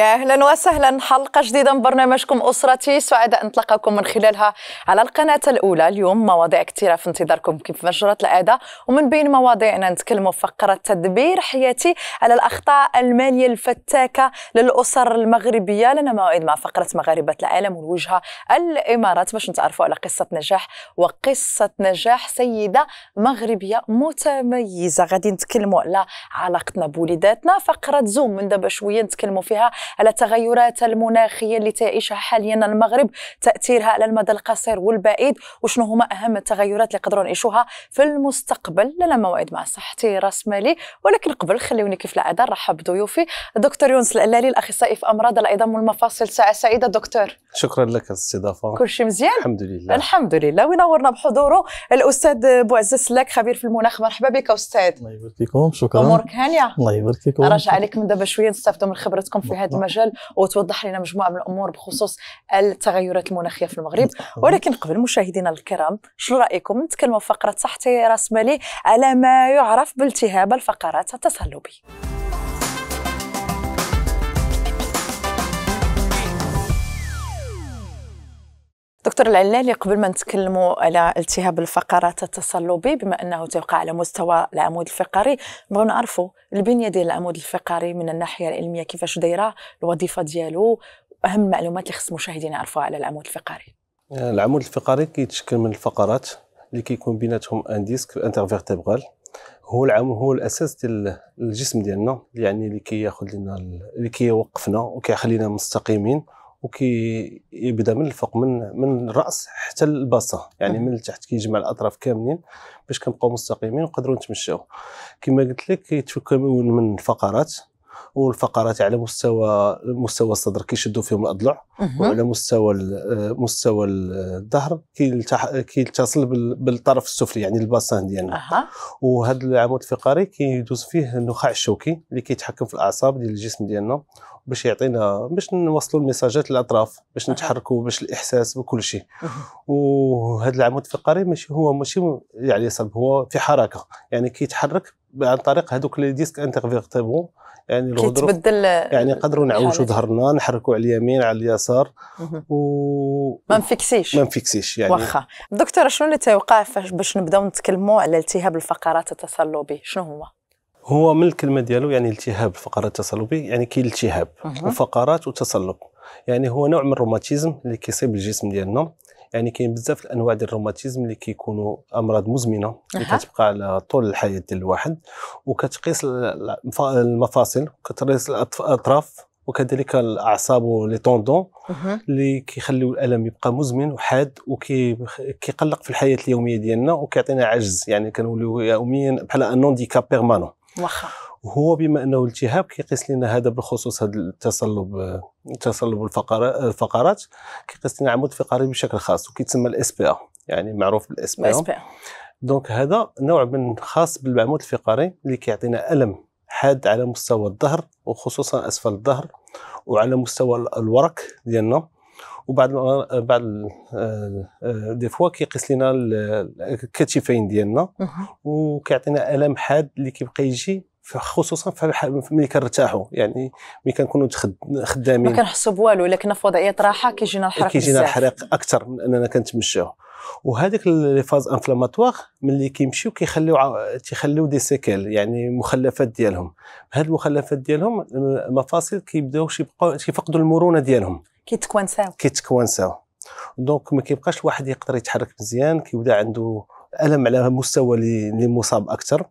يا اهلا وسهلا حلقه جديده من برنامجكم اسرتي سعداء نتلقاكم من خلالها على القناه الاولى اليوم مواضيع كثيره في انتظاركم كيف مجرة العاده ومن بين مواضيعنا نتكلموا فقره تدبير حياتي على الاخطاء الماليه الفتاكه للاسر المغربيه لنا موعد مع فقره مغاربه العالم والوجهه الامارات باش نتعرفوا على قصه نجاح وقصه نجاح سيده مغربيه متميزه غادي نتكلموا على علاقتنا بوليداتنا فقره زوم من دابا شويه نتكلموا فيها على التغيرات المناخية اللي تعيشها حاليا المغرب تأثيرها على المدى القصير والبعيد وشنو هما أهم التغيرات اللي قدروا نعيشوها في المستقبل لنا موعد مع صحتي راس مالي ولكن قبل خلوني كيف العادة نرحب بضيوفي دكتور يونس الألالي الأخصائي في أمراض العظام والمفاصل ساعة سعيدة دكتور شكرا لك على الاستضافة كل شيء مزيان الحمد لله الحمد لله وينورنا بحضوره الأستاذ بوعز السلاك خبير في المناخ مرحبا بك أستاذ الله يبارك فيكم شكرا امورك هانيه الله يبارك فيكم رجع عليك من دابا شويه نستافدوا من خبرتكم في هذا المجال وتوضح لنا مجموعه من الامور بخصوص التغيرات المناخيه في المغرب ولكن قبل مشاهدينا الكرام شنو رايكم نتكلموا فقره تحت راس مالي على ما يعرف بالتهاب الفقرات التصلبي دكتور العلالي قبل ما نتكلموا على التهاب الفقرات التصلبي بما انه توقع على مستوى العمود الفقري نبغيو نعرفوا البنيه ديال العمود الفقري من الناحيه العلميه كيفاش دايره الوظيفه ديالو اهم المعلومات اللي خص المشاهدين يعرفوها على العمود الفقري آه، العمود الفقري كيتشكل من الفقرات اللي كيكون بيناتهم ان ديسك انترفيرتيبرال هو العمود هو الاساس ديال الجسم ديالنا يعني اللي كياخذ لنا اللي كيوقفنا وكيخلينا مستقيمين وكي يبدا من الفوق من من الراس حتى الباصه يعني من التحت كيجمع الاطراف كاملين باش كنبقاو مستقيمين ونقدروا نتمشاو كما قلت لك كيتكون من فقرات والفقرات على مستوى مستوى الصدر كيشدوا فيهم الاضلع وعلى مستوى مستوى الظهر كيتصل بالطرف السفلي يعني الباسان ديالنا أه. وهذا العمود الفقري كيدوز فيه النخاع الشوكي اللي كيتحكم في الاعصاب ديال الجسم ديالنا باش يعطينا باش نوصلوا المساجات للاطراف باش نتحركوا باش الاحساس بكل شيء وهذا العمود الفقري ماشي هو ماشي يعني صلب هو في حركه يعني كيتحرك عن طريق هذوك لي ديسك انترفيرتيبون يعني الغضروف كيتبدل يعني نقدروا نعوجوا ظهرنا نحركوا على اليمين على اليسار و ما نفكسيش ما نفكسيش يعني واخا دكتور شنو اللي تيوقع باش نبداو نتكلموا على التهاب الفقرات التصلبي شنو هو هو من الكلمه ديالو يعني التهاب الفقرات التصلبي يعني كاين التهاب وفقرات وتصلب يعني هو نوع من الروماتيزم اللي كيصيب الجسم ديالنا يعني كاين بزاف الانواع ديال الروماتيزم اللي كيكونوا امراض مزمنه اللي كتبقى على طول الحياه ديال الواحد وكتقيس المفاصل وكتقيس الاطراف وكذلك الاعصاب ولي طوندون اللي كيخليو الالم يبقى مزمن وحاد وكيقلق في الحياه اليوميه ديالنا وكيعطينا عجز يعني كنوليو يوميا بحال ان هانديكاب بيرمانون واخا وهو بما انه التهاب كيقيس لنا هذا بالخصوص هذا التصلب تصلب الفقرات كيقيس لنا عمود فقري بشكل خاص وكيتسمى الاس بي يعني معروف بالاس بي دونك هذا نوع من خاص بالعمود الفقري اللي كيعطينا الم حاد على مستوى الظهر وخصوصا اسفل الظهر وعلى مستوى الورك ديالنا وبعد بعض آه، دي فوا كيقيس لنا الكتفين ديالنا وكيعطينا الم حاد اللي كيبقى يجي خصوصا ملي كنرتاحوا يعني ملي كنكونوا خدامين ما كنحسوا بوالو الا كنا في وضعيه راحه كيجينا الحرق كيجينا الحريق اكثر من اننا كنتمشاو وهذاك لي فاز انفلاماتوار ملي كيمشيو كيخليو تيخليو دي سيكيل يعني مخلفات ديالهم هاد المخلفات ديالهم المفاصل كيبداو بقاو كيفقدوا المرونه ديالهم كيتكونساو كيتكونساو دونك ما كيبقاش الواحد يقدر يتحرك مزيان كيبدا عنده الم على مستوى اللي مصاب اكثر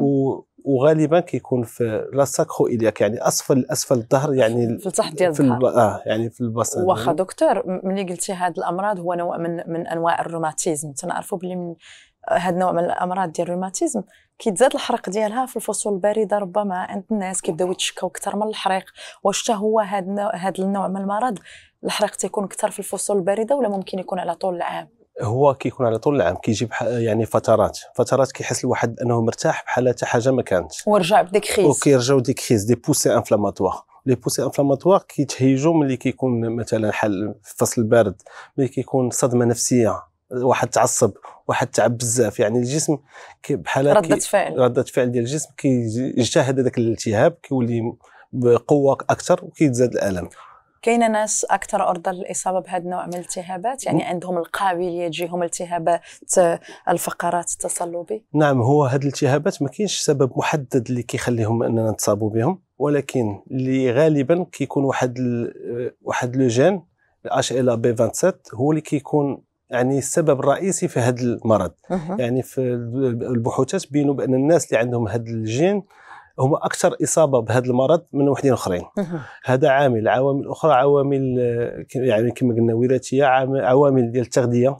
و وغالبا كيكون في ساكرو الياك يعني اسفل اسفل الظهر يعني في التحت ديال الظهر اه يعني في البصر واخا دكتور ملي قلتي هاد الامراض هو نوع من من انواع الروماتيزم تنعرفوا بلي من هاد النوع من الامراض ديال الروماتيزم كيتزاد الحرق ديالها في الفصول البارده ربما عند الناس كيبداو يتشكاو اكثر من الحريق واش حتى هو هاد النوع من المرض الحريق تيكون اكثر في الفصول البارده ولا ممكن يكون على طول العام هو كيكون على طول العام كيجي يعني فترات فترات كيحس الواحد انه مرتاح بحال حتى حاجه ما كانت ورجع بديك خيز وكيرجعوا ديك خيز دي بوسي انفلاماتوار لي بوسي انفلاماتوار كيتهيجوا ملي كيكون مثلا حل فصل البارد ملي كيكون صدمه نفسيه واحد تعصب واحد تعب بزاف يعني الجسم بحال رده فعل رده فعل ديال الجسم كيجتهد هذاك الالتهاب كيولي بقوه اكثر وكيتزاد الالم كاينه ناس اكثر عرضه للاصابه بهذا النوع من الالتهابات يعني نعم. عندهم القابليه تجيهم التهابات الفقرات التصلبي نعم هو هذه الالتهابات ما كاينش سبب محدد اللي كيخليهم اننا نتصابوا بهم ولكن اللي غالبا كيكون واحد الـ واحد لو جين الاش ال بي 27 هو اللي كيكون يعني السبب الرئيسي في هذا المرض يعني في البحوثات بينوا بان الناس اللي عندهم هذا الجين هما اكثر اصابه بهذا المرض من وحدين اخرين هذا عامل عوامل اخرى عوامل آه، يعني كما قلنا وراثيه عوامل ديال التغذيه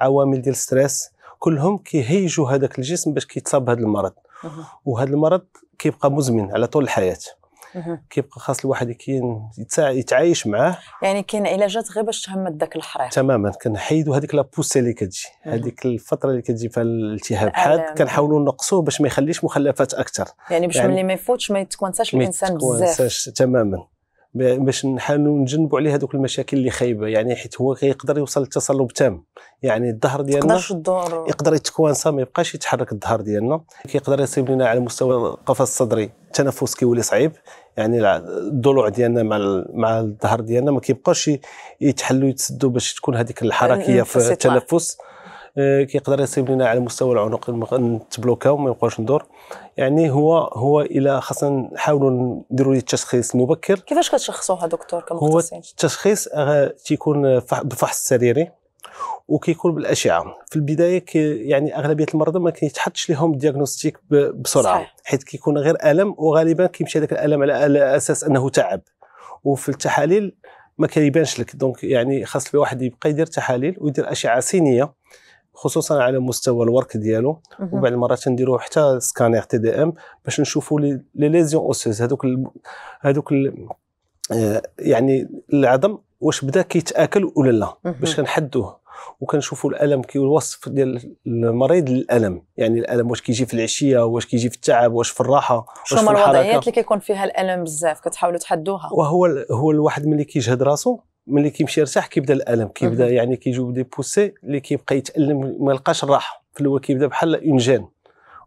عوامل ديال الستريس كلهم كيهيجوا هذاك الجسم باش كيتصاب بهذا المرض وهذا المرض كيبقى مزمن على طول الحياه كيبقى خاص الواحد كاين يتعايش معاه يعني كاين علاجات غير باش تهمد ذاك الحريق تماما كنحيدوا هذيك لابوسي اللي كتجي هذيك الفتره اللي كتجي فيها الالتهاب حاد كنحاولوا نقصوه باش ما يخليش مخلفات اكثر يعني باش يعني ملي ما يفوتش ما يتكونساش الانسان بزاف تماما باش نحاولوا نجنبوا عليه هذوك المشاكل اللي خايبه يعني حيت هو كيقدر يوصل للتصلب تام يعني الظهر ديالنا يقدر يتكوانسا ما يبقاش يتحرك الظهر ديالنا كيقدر يصيب لنا على مستوى القفص الصدري التنفس كيولي صعيب يعني الضلوع ديالنا مع مع الظهر ديالنا ما كيبقاش يتحلوا يتسدوا باش تكون هذيك الحركيه في التنفس آه، كيقدر يصيب لنا على مستوى العنق نتبلوكاو ما يبقاش ندور يعني هو هو الى خاصنا نحاولوا نديروا ليه التشخيص المبكر كيفاش كتشخصوها دكتور كمختصين هو التشخيص تيكون بفحص سريري وكيكون بالاشعه في البدايه كي يعني اغلبيه المرضى ما كيتحطش لهم الدياغنوستيك بسرعه صحيح. حيت كيكون غير الم وغالبا كيمشي هذاك الالم على اساس انه تعب وفي التحاليل ما كيبانش لك دونك يعني خاص الواحد يبقى يدير تحاليل ويدير اشعه سينيه خصوصا على مستوى الورك ديالو وبعض المرات تنديروا حتى سكانير تي دي ام باش نشوفوا لي ليزيون اوسوس هذوك ال... هذوك ال... آه، يعني العظم واش بدا كيتاكل ولا لا باش كنحدوه وكنشوفوا الالم كي الوصف ديال المريض للالم يعني الالم واش كيجي في العشيه واش كيجي في التعب واش في الراحه واش في الحركه الوضعيات اللي كيكون فيها الالم بزاف كتحاولوا تحدوها وهو هو الواحد ملي كيجهد راسو ملي كيمشي يرتاح كيبدا الالم كيبدا يعني كيجيو دي بوسي اللي كيبقى يتالم ما لقاش الراحه في الاول كيبدا بحال ينجان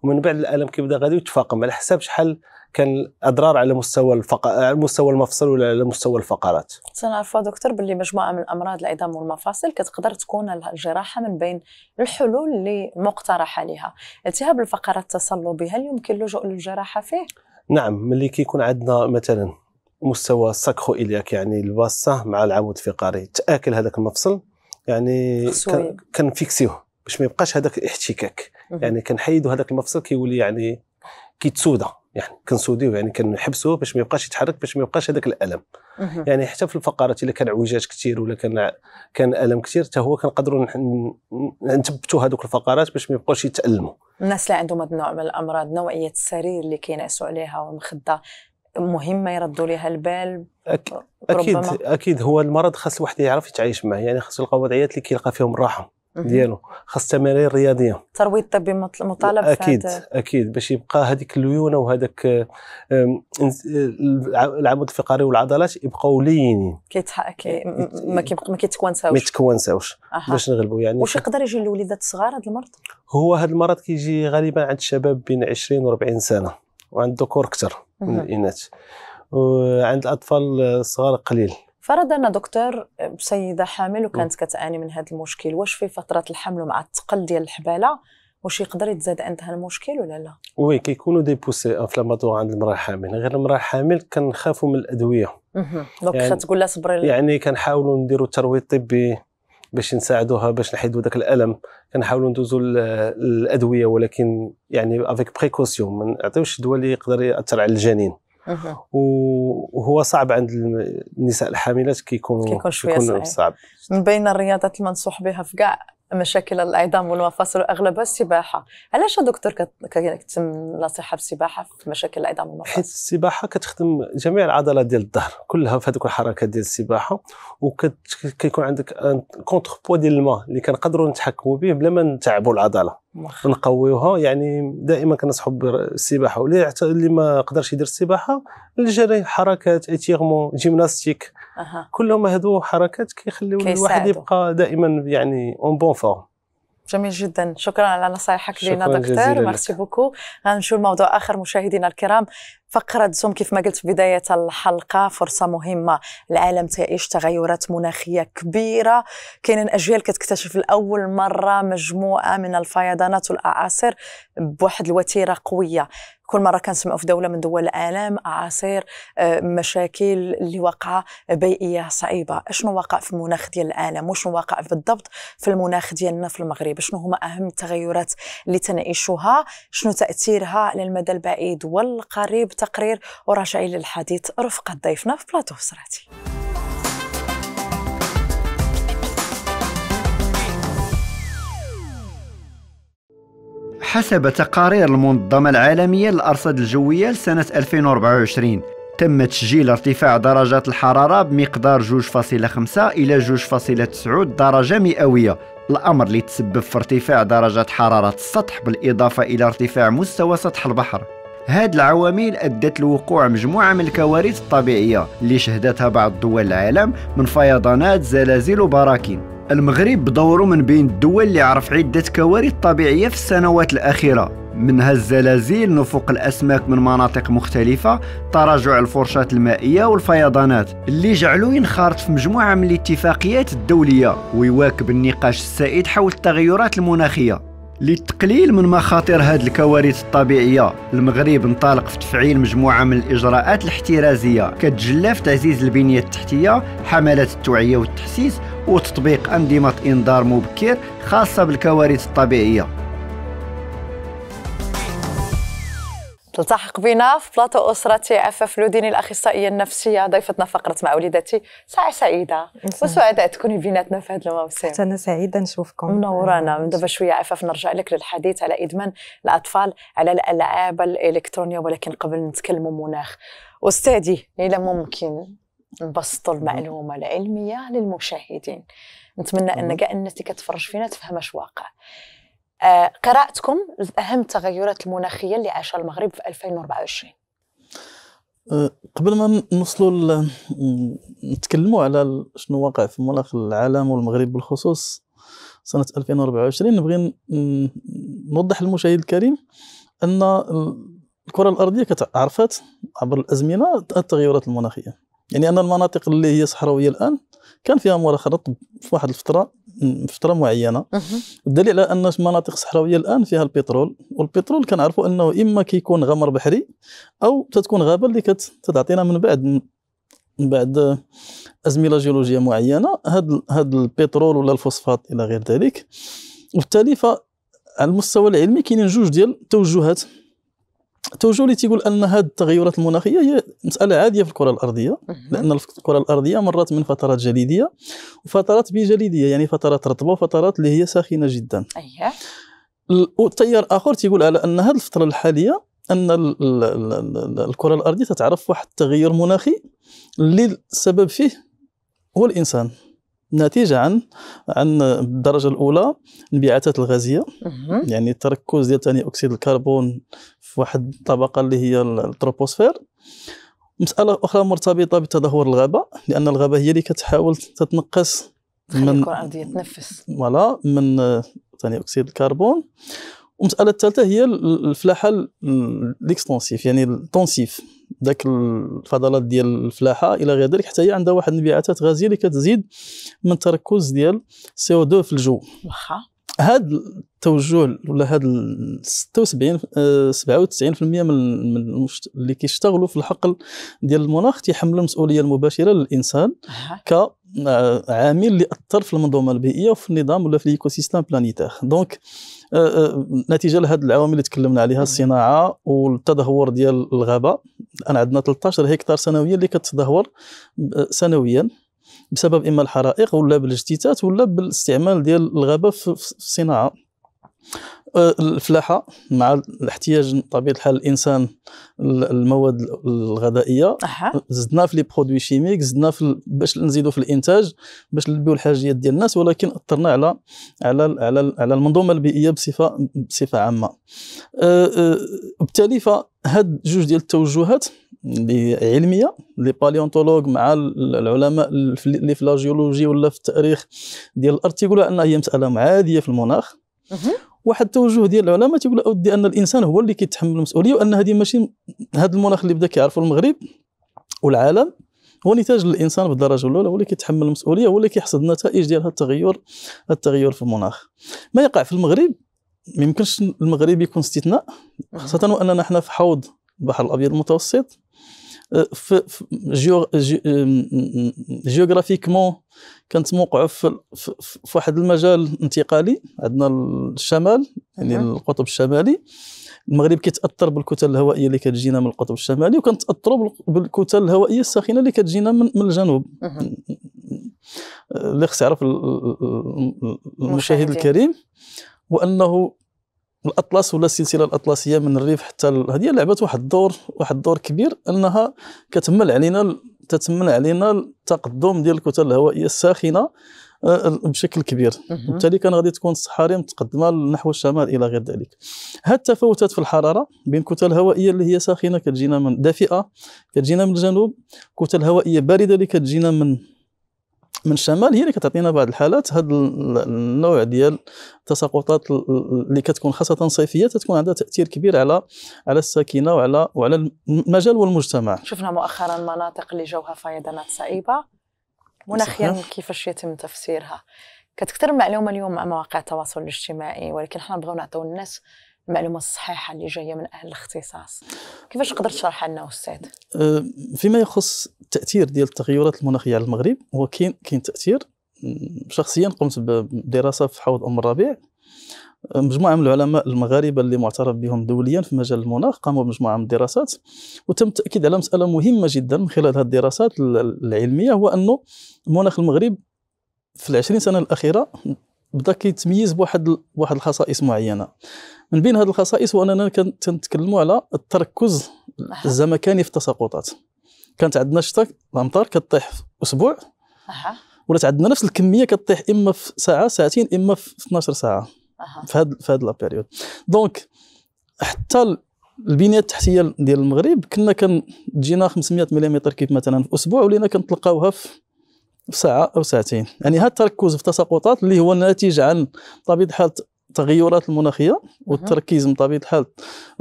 ومن بعد الالم كيبدا غادي يتفاقم على حساب شحال كان الاضرار على مستوى الفق... على مستوى المفصل ولا على مستوى الفقرات تنعرفوا دكتور باللي مجموعه من الامراض العظام والمفاصل كتقدر تكون الجراحه من بين الحلول اللي مقترحه لها التهاب الفقرات التصلبي هل يمكن اللجوء للجراحه فيه نعم ملي كيكون عندنا مثلا مستوى ساكرو إلياك يعني الباسة مع العمود الفقري تاكل هذاك المفصل يعني كنفيكسيوه باش ما يبقاش هذاك الاحتكاك يعني كنحيدوا هذاك المفصل كيولي يعني كيتسودا يعني كنسوديوه يعني كنحبسوه باش ما يبقاش يتحرك باش ما يبقاش هذاك الالم يعني حتى في الفقرات الا كان عوجات كثير ولا كان كان الم كثير حتى هو كنقدروا نثبتوا هذوك الفقرات باش ما يبقاوش يتالموا الناس اللي عندهم هذا النوع من الامراض نوعيه السرير اللي كينعسوا عليها والمخده مهمه يردوا ليها البال أك... اكيد ربما. اكيد هو المرض خاص الواحد يعرف يتعايش معه يعني خاص يلقى وضعيات اللي كيلقى فيهم الراحه ديالو خاص التمارين رياضيه الترويض الطبي مطالب اكيد فات. اكيد باش يبقى هذيك الليونه وهذاك العمود الفقري والعضلات يبقاو لينين كيتح كي... إيه، ما كيبقى ما كيتكونساوش ما يتكونساوش باش نغلبوا يعني واش يقدر يجي للوليدات الصغار هذا المرض هو هذا المرض كيجي غالبا عند الشباب بين 20 و 40 سنه وعند الذكور اكثر من الاناث وعند الاطفال الصغار قليل فرضنا دكتور سيده حامل وكانت نعم. كتعاني من هذا المشكل واش في فتره الحمل مع الثقل ديال الحباله واش يقدر يتزاد عندها المشكل ولا لا وي كيكونوا دي بوسي انفلاماتوار عند المراه الحامل غير المراه الحامل كنخافوا من الادويه دونك يعني تقول لها صبري يعني كنحاولوا نديروا الترويض الطبي باش نساعدوها باش نحيدوا ذاك الالم كنحاولوا ندوزوا الادويه ولكن يعني افيك بريكوسيون ما نعطيوش الدواء اللي يقدر ياثر على الجنين وهو صعب عند النساء الحاملات كيكون كيكون شويه كيكون صعب من بين الرياضات المنصوح بها في كاع مشاكل العظام والمفاصل واغلبها السباحه علاش دكتور كتم نصيحه بالسباحه في مشاكل العظام والمفاصل حيت السباحه كتخدم جميع العضلات ديال الظهر كلها في هذوك الحركات ديال السباحه وكيكون عندك كونتر بوا ديال الماء اللي كنقدروا نتحكموا به بلا ما نتعبوا العضله نقويوها يعني دائما كنصحوا بالسباحه واللي اللي ما قدرش يدير السباحه الجري حركات اتيغمون جيمناستيك أه. كلهم هذو حركات كيخليو الواحد يبقى دائما يعني اون بون فورم جميل جدا شكرا على نصائحك لينا دكتور ميرسي بوكو غنمشيو لموضوع اخر مشاهدينا الكرام فقرة زوم كيف ما قلت في بداية الحلقة فرصة مهمة العالم تعيش تغيرات مناخية كبيرة كاينين أجيال كتكتشف لأول مرة مجموعة من الفيضانات والأعاصير بواحد الوتيرة قوية كل مره كنسمعوا في دوله من دول العالم اعاصير آه، مشاكل اللي واقعه بيئيه صعيبه شنو واقع في المناخ ديال العالم وشنو واقع بالضبط في المناخ ديالنا في المغرب شنو هما اهم التغيرات اللي تنعيشها شنو تاثيرها على المدى البعيد والقريب التقرير وراجعين للحديث رفقة ضيفنا في بلاطو سراتي حسب تقارير المنظمة العالمية للأرصاد الجوية لسنة 2024 تم تسجيل ارتفاع درجات الحرارة بمقدار 2.5 إلى 2.9 درجة مئوية الأمر اللي تسبب في ارتفاع درجات حرارة السطح بالإضافة إلى ارتفاع مستوى سطح البحر هاد العوامل أدت لوقوع مجموعة من الكوارث الطبيعية اللي شهدتها بعض دول العالم من فيضانات زلازل وبراكين المغرب بدوره من بين الدول اللي عرف عدة كوارث طبيعية في السنوات الأخيرة منها الزلازل نفوق الأسماك من مناطق مختلفة تراجع الفرشات المائية والفيضانات اللي جعلوا ينخرط في مجموعة من الاتفاقيات الدولية ويواكب النقاش السائد حول التغيرات المناخية للتقليل من مخاطر هذه الكوارث الطبيعية المغرب انطلق في تفعيل مجموعة من الإجراءات الاحترازية كتجلى في تعزيز البنية التحتية حملات التوعية والتحسيس وتطبيق أنظمة إنذار مبكر خاصة بالكوارث الطبيعية تلتحق بنا في بلاطو أسرتي عفاف لوديني الأخصائية النفسية ضيفتنا فقرة مع وليدتي ساعة سعيدة وسعداء تكوني بيناتنا في هذا الموسم حتى أنا سعيدة نشوفكم منورانا من دابا شوية عفاف نرجع لك للحديث على إدمان الأطفال على الألعاب الإلكترونية ولكن قبل نتكلموا مناخ أستاذي إلى ممكن نبسطوا المعلومة العلمية للمشاهدين نتمنى أن كاع الناس اللي كتفرج فينا تفهم اش واقع آه، قراءتكم اهم التغيرات المناخيه اللي عاشها المغرب في 2024 أه، قبل ما نوصلوا نتكلموا على شنو واقع في مناخ العالم والمغرب بالخصوص سنه 2024 نبغي نوضح للمشاهد الكريم ان الكره الارضيه عرفت عبر الازمنه التغيرات المناخيه يعني ان المناطق اللي هي صحراويه الان كان فيها مراخره الطب في واحد الفتره فتره معينه الدليل على ان المناطق الصحراويه الان فيها البترول والبترول كنعرفوا انه اما كيكون غمر بحري او تتكون غابه اللي كتعطينا من بعد من بعد ازمله جيولوجيه معينه هاد هاد البترول ولا الفوسفات الى غير ذلك وبالتالي فعلى المستوى العلمي كاينين جوج ديال التوجهات توجو اللي تيقول ان هذه التغيرات المناخيه هي مساله عاديه في الكره الارضيه لان الكره الارضيه مرت من فترات جليديه وفترات بجليديه يعني فترات رطبه وفترات اللي هي ساخنه جدا ايوه والتيار اخر تيقول على ان هذه الفتره الحاليه ان الكره الارضيه تتعرف واحد التغير مناخي اللي السبب فيه هو الانسان ناتج عن عن الدرجه الاولى انبعاثات الغازيه يعني التركز ديال ثاني اكسيد الكربون في واحد الطبقه اللي هي التروبوسفير مساله اخرى مرتبطه بتدهور الغابه لان الغابه هي اللي كتحاول تتنقص من الكره عندي يتنفس فوالا من ثاني اكسيد الكربون والمساله الثالثه هي الفلاحه ليكستونسيف يعني التونسيف ذاك الفضلات ديال الفلاحه الى غير ذلك حتى هي عندها واحد الانبعاثات غازيه اللي كتزيد من التركز ديال سي او 2 في الجو واخا هذا التوجه ولا هذا 76 97% من من اللي كيشتغلوا في الحقل ديال المناخ تيحملوا المسؤوليه المباشره للانسان ك آه، عامل اللي اثر في المنظومه البيئيه وفي النظام ولا في الايكو سيستيم بلانيتير دونك آه، آه، نتيجه لهذه العوامل اللي تكلمنا عليها الصناعه والتدهور ديال الغابه الان عندنا 13 هكتار سنويا اللي كتدهور سنويا بسبب اما الحرائق ولا بالاجتثاث ولا بالاستعمال ديال الغابه في الصناعه آه، الفلاحه مع الاحتياج بطبيعه الحال الانسان المواد الغذائيه أحا. زدنا في لي برودوي شيميك زدنا في باش نزيدوا في الانتاج باش نلبيو الحاجيات ديال الناس ولكن اثرنا على على على على المنظومه البيئيه بصفه بصفه عامه آه، آه، بالتالي فهاد جوج ديال التوجهات اللي علميه لي باليونتولوج مع العلماء اللي في لا جيولوجي ولا في التاريخ ديال الارض تيقولوا ان هي مساله معاديه في المناخ واحد التوجه ديال العلماء تيقول اودي ان الانسان هو اللي كيتحمل المسؤوليه وان هذه ماشي هذا المناخ اللي بدا كيعرفه المغرب والعالم هو نتاج الانسان بالدرجه الاولى هو اللي كيتحمل المسؤوليه هو اللي كيحصد النتائج ديال هذا التغير التغير في المناخ ما يقع في المغرب ما يمكنش المغرب يكون استثناء خاصه واننا حنا في حوض البحر الابيض المتوسط جيوغرافيكمون كانت موقعه في, واحد المجال انتقالي عندنا الشمال يعني نعم. القطب الشمالي المغرب كيتاثر بالكتل الهوائيه اللي كتجينا من القطب الشمالي وكنتاثر بالكتل الهوائيه الساخنه اللي كتجينا من, من الجنوب اللي خص يعرف المشاهد الكريم وانه الاطلس ولا السلسله الاطلسيه من الريف حتى هذه لعبت واحد الدور واحد الدور كبير انها كتمل علينا تتمنى علينا التقدم ديال الكتل الهوائيه الساخنه آه، بشكل كبير وبالتالي كان غادي تكون الصحاري متقدمه نحو الشمال الى غير ذلك هاد التفاوتات في الحراره بين كتل هوائيه اللي هي ساخنه كتجينا من دافئه كتجينا من الجنوب كتل هوائيه بارده اللي كتجينا من من الشمال هي اللي كتعطينا بعض الحالات هذا النوع ديال التساقطات اللي كتكون خاصه صيفيه تتكون عندها تاثير كبير على على الساكنه وعلى وعلى المجال والمجتمع شفنا مؤخرا مناطق اللي جوها فيضانات صعيبه مناخيا كيفاش يتم تفسيرها كتكثر المعلومه اليوم مع مواقع التواصل الاجتماعي ولكن حنا نبغيو نعطيو الناس المعلومه الصحيحه اللي جايه من اهل الاختصاص كيفاش تقدر تشرح لنا استاذ أه، فيما يخص التاثير ديال التغيرات المناخيه على المغرب هو كاين كاين تاثير شخصيا قمت بدراسه في حوض ام الربيع أه، مجموعه من العلماء المغاربه اللي معترف بهم دوليا في مجال المناخ قاموا بمجموعه من الدراسات وتم التاكيد على مساله مهمه جدا من خلال هذه الدراسات العلميه هو انه مناخ المغرب في العشرين سنه الاخيره بدا كيتميز بواحد بواحد الخصائص معينه من بين هذه الخصائص هو اننا كنتكلموا على التركز الزمكاني في التساقطات كانت عندنا الشتاء الامطار كطيح في اسبوع اها ولا عندنا نفس الكميه كطيح اما في ساعه ساعتين اما في 12 ساعه أه. في هذا في هذا لابيريود دونك حتى البنيه التحتيه ديال المغرب كنا كنجينا 500 ملم كيف مثلا في اسبوع ولينا كنطلقاوها في في ساعه او ساعتين يعني هذا التركز في التساقطات اللي هو ناتج عن طبيعه الحال التغيرات المناخيه والتركيز من طبيعه الحال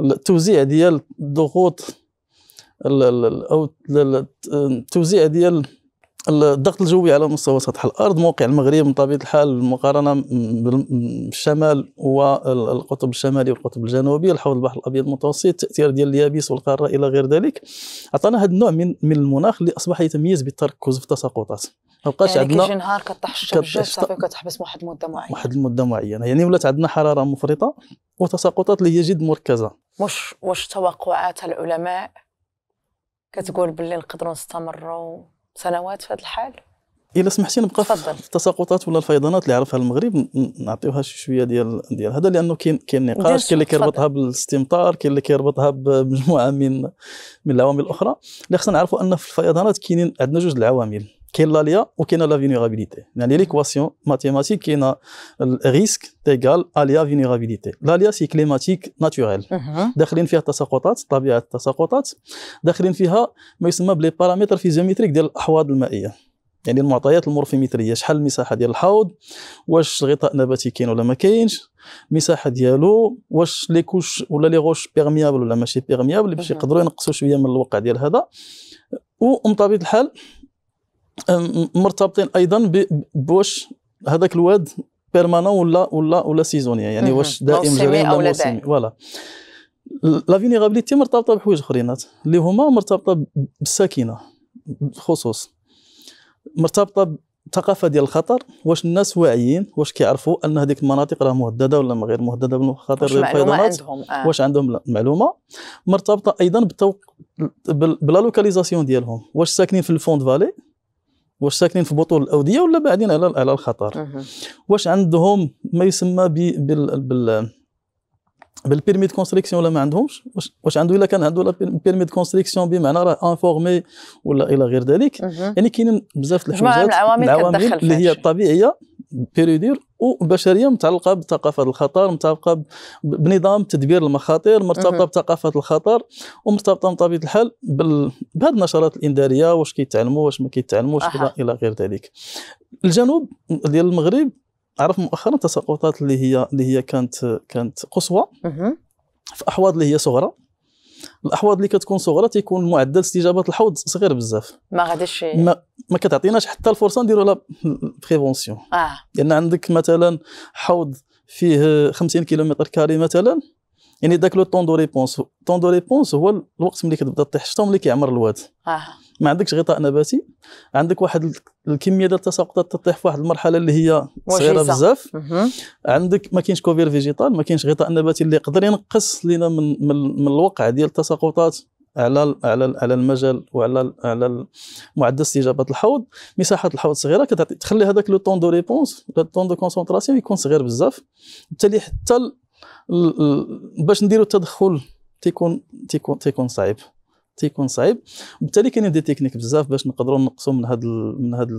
التوزيع ديال الضغوط او التوزيع ديال الضغط الجوي على مستوى سطح الارض موقع المغرب من طبيعه الحال بالمقارنه بالشمال والقطب الشمالي والقطب الجنوبي الحوض البحر الابيض المتوسط التاثير ديال اليابس والقاره الى غير ذلك عطانا هذا النوع من من المناخ اللي اصبح يتميز بالتركز في التساقطات ما بقاش يعني عندنا كيجي نهار كطيح الشمس كت... صافي كتحبس واحد المده معينه واحد المده معينه يعني ولات عندنا حراره مفرطه وتساقطات اللي هي جد مركزه واش واش توقعات العلماء كتقول باللي نقدروا نستمروا سنوات في هذا الحال الا سمحتي نبقى في التساقطات ولا الفيضانات اللي عرفها المغرب نعطيوها شويه ديال ديال هذا لانه كاين كاين نقاش كاين اللي كيربطها بالاستمطار كاين اللي كيربطها بمجموعه من من العوامل الاخرى اللي خصنا نعرفوا ان في الفيضانات كاينين عندنا جوج العوامل كاين الاليا وكاين لا فينيرابيليتي يعني ليكواسيون ماتيماتيك كاين الريسك تيغال اليا فينيرابيليتي الاليا سي كليماتيك ناتوريل داخلين فيها التساقطات طبيعه التساقطات داخلين فيها ما يسمى بلي بارامتر فيزيومتريك ديال الاحواض المائيه يعني المعطيات المورفيمتريه شحال المساحه ديال الحوض واش الغطاء النباتي كاين ولا ما كاينش المساحه ديالو واش لي كوش ولا لي غوش بيرميابل ولا ماشي بيرميابل باش uh-huh. يقدروا ينقصوا شويه من الواقع ديال هذا ومطبيعه الحال مرتبطين ايضا بواش هذاك الواد بيرمانون ولا ولا ولا سيزونيا يعني واش دائم جريان ولا موسمي فوالا لا فينيرابيليتي مرتبطه بحوايج اخرينات اللي هما مرتبطه بالساكنه بالخصوص مرتبطه بالثقافه ديال الخطر واش الناس واعيين واش كيعرفوا ان هذيك المناطق راه مهدده ولا غير مهدده بالمخاطر الفيضانات عندهم آه. واش عندهم المعلومه مرتبطه ايضا بالتوق... بلا لوكاليزاسيون ديالهم واش ساكنين في الفوند فالي واش ساكنين في بطون الاوديه ولا بعدين على على الخطر واش عندهم ما يسمى بال بال بالبيرمي كونستريكسيون ولا ما عندهمش واش واش عنده الا كان عنده ولا كونستريكسيون بمعنى راه انفورمي ولا الى غير ذلك يعني كاينين بزاف الحوايج العوامل اللي هي الطبيعيه بيريدير وبشريه متعلقه بثقافه الخطر متعلقه بنظام تدبير المخاطر مرتبطه بثقافه الخطر ومرتبطه بطبيعه الحال بهذه النشرات الانذاريه واش كيتعلموا واش ما كيتعلموش أه. الى غير ذلك الجنوب ديال المغرب عرف مؤخرا تساقطات اللي هي اللي هي كانت كانت قصوى في احواض اللي هي صغرى الاحواض اللي كتكون صغرى تيكون معدل استجابه الحوض صغير بزاف ما غاديش ما, ما كتعطيناش حتى الفرصه نديروا لا بريفونسيون اه لان عندك مثلا حوض فيه 50 كيلومتر كاري مثلا يعني داك لو طون دو ريبونس طون دو ريبونس هو الوقت ملي كتبدا طيح الشتا اللي كيعمر الواد اه ما عندكش غطاء نباتي عندك واحد الكميه ديال التساقطات تطيح في واحد المرحله اللي هي صغيره بزاف عندك ما كاينش كوفير فيجيتال ما كاينش غطاء نباتي اللي يقدر ينقص لنا من من الوقع ديال التساقطات على على على المجال وعلى على معدل استجابه الحوض مساحه الحوض صغيره كتعطي تخلي هذاك لو طون دو ريبونس لو طون دو كونسونطراسيون يكون صغير بزاف بالتالي حتى باش نديروا التدخل تيكون تيكون تيكون صعيب تيكون صعيب وبالتالي كاينين دي تكنيك بزاف باش نقدروا نقصوا من هذا من هذا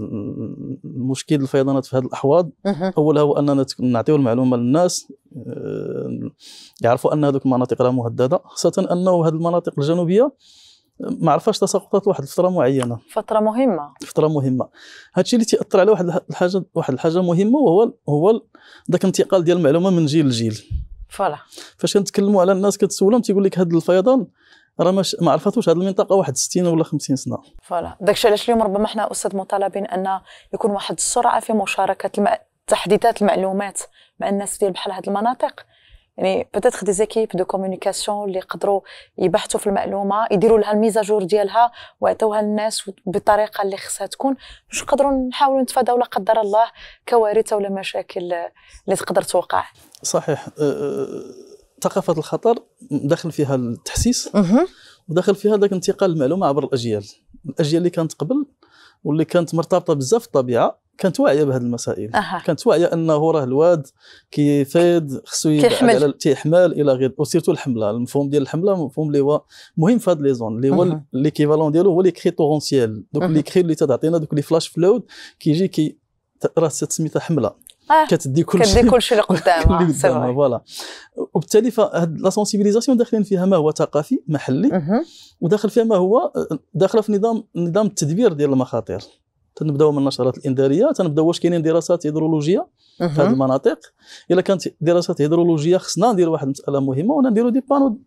المشكل الفيضانات في هذه الاحواض اولها هو اننا نعطيو المعلومه للناس آه، يعرفوا ان هذوك المناطق راه مهدده خاصه انه هذه المناطق الجنوبيه ما عرفاش تساقطات واحد الفتره معينه فتره مهمه فتره مهمه هادشي اللي تاثر على واحد الحاجه واحد الحاجه مهمه وهو هو ذاك الانتقال ديال المعلومه من جيل لجيل فوالا فاش كنتكلموا على الناس كتسولهم تيقول لك هذا الفيضان راه ما عرفتوش هذه المنطقه واحد 60 ولا 50 سنه فوالا داكشي علاش اليوم ربما حنا استاذ مطالبين ان يكون واحد السرعه في مشاركه الم... تحديثات المعلومات مع الناس ديال بحال هذه المناطق يعني بتاتخ دي زيكيب دو كومونيكاسيون اللي يقدروا يبحثوا في المعلومه يديروا لها الميزاجور ديالها ويعطوها للناس بالطريقه اللي خصها تكون باش نقدروا نحاولوا نتفاداو لا قدر الله كوارث ولا مشاكل اللي تقدر توقع صحيح أه, أه، ثقافه الخطر داخل فيها التحسيس وداخل فيها ذاك انتقال المعلومه عبر الاجيال الاجيال اللي كانت قبل واللي كانت مرتبطه بزاف الطبيعه كانت واعيه بهذه المسائل أه. كانت واعيه انه راه الواد كيفيد خصو كيحمل على تيحمل الى غير وسيرتو الحمله المفهوم ديال الحمله مفهوم اللي هو مهم في هاد لي زون اللي هو ليكيفالون ديالو هو لي تورونسيال دوك لي كري اللي تتعطينا دوك لي فلاش فلود كيجي كي راه تسميتها حمله آه. كتدي كل شيء كتدي كل شيء اللي قدامها فوالا وبالتالي فهاد لا سونسيبيليزاسيون داخلين فيها ما هو ثقافي محلي وداخل فيها ما هو داخله في نظام نظام التدبير ديال المخاطر تنبداو من النشرات الانذاريه تنبداو واش كاينين دراسات هيدرولوجيه في هذه المناطق الا كانت دراسات هيدرولوجيه خصنا ندير واحد المساله مهمه ونديرو دي بانو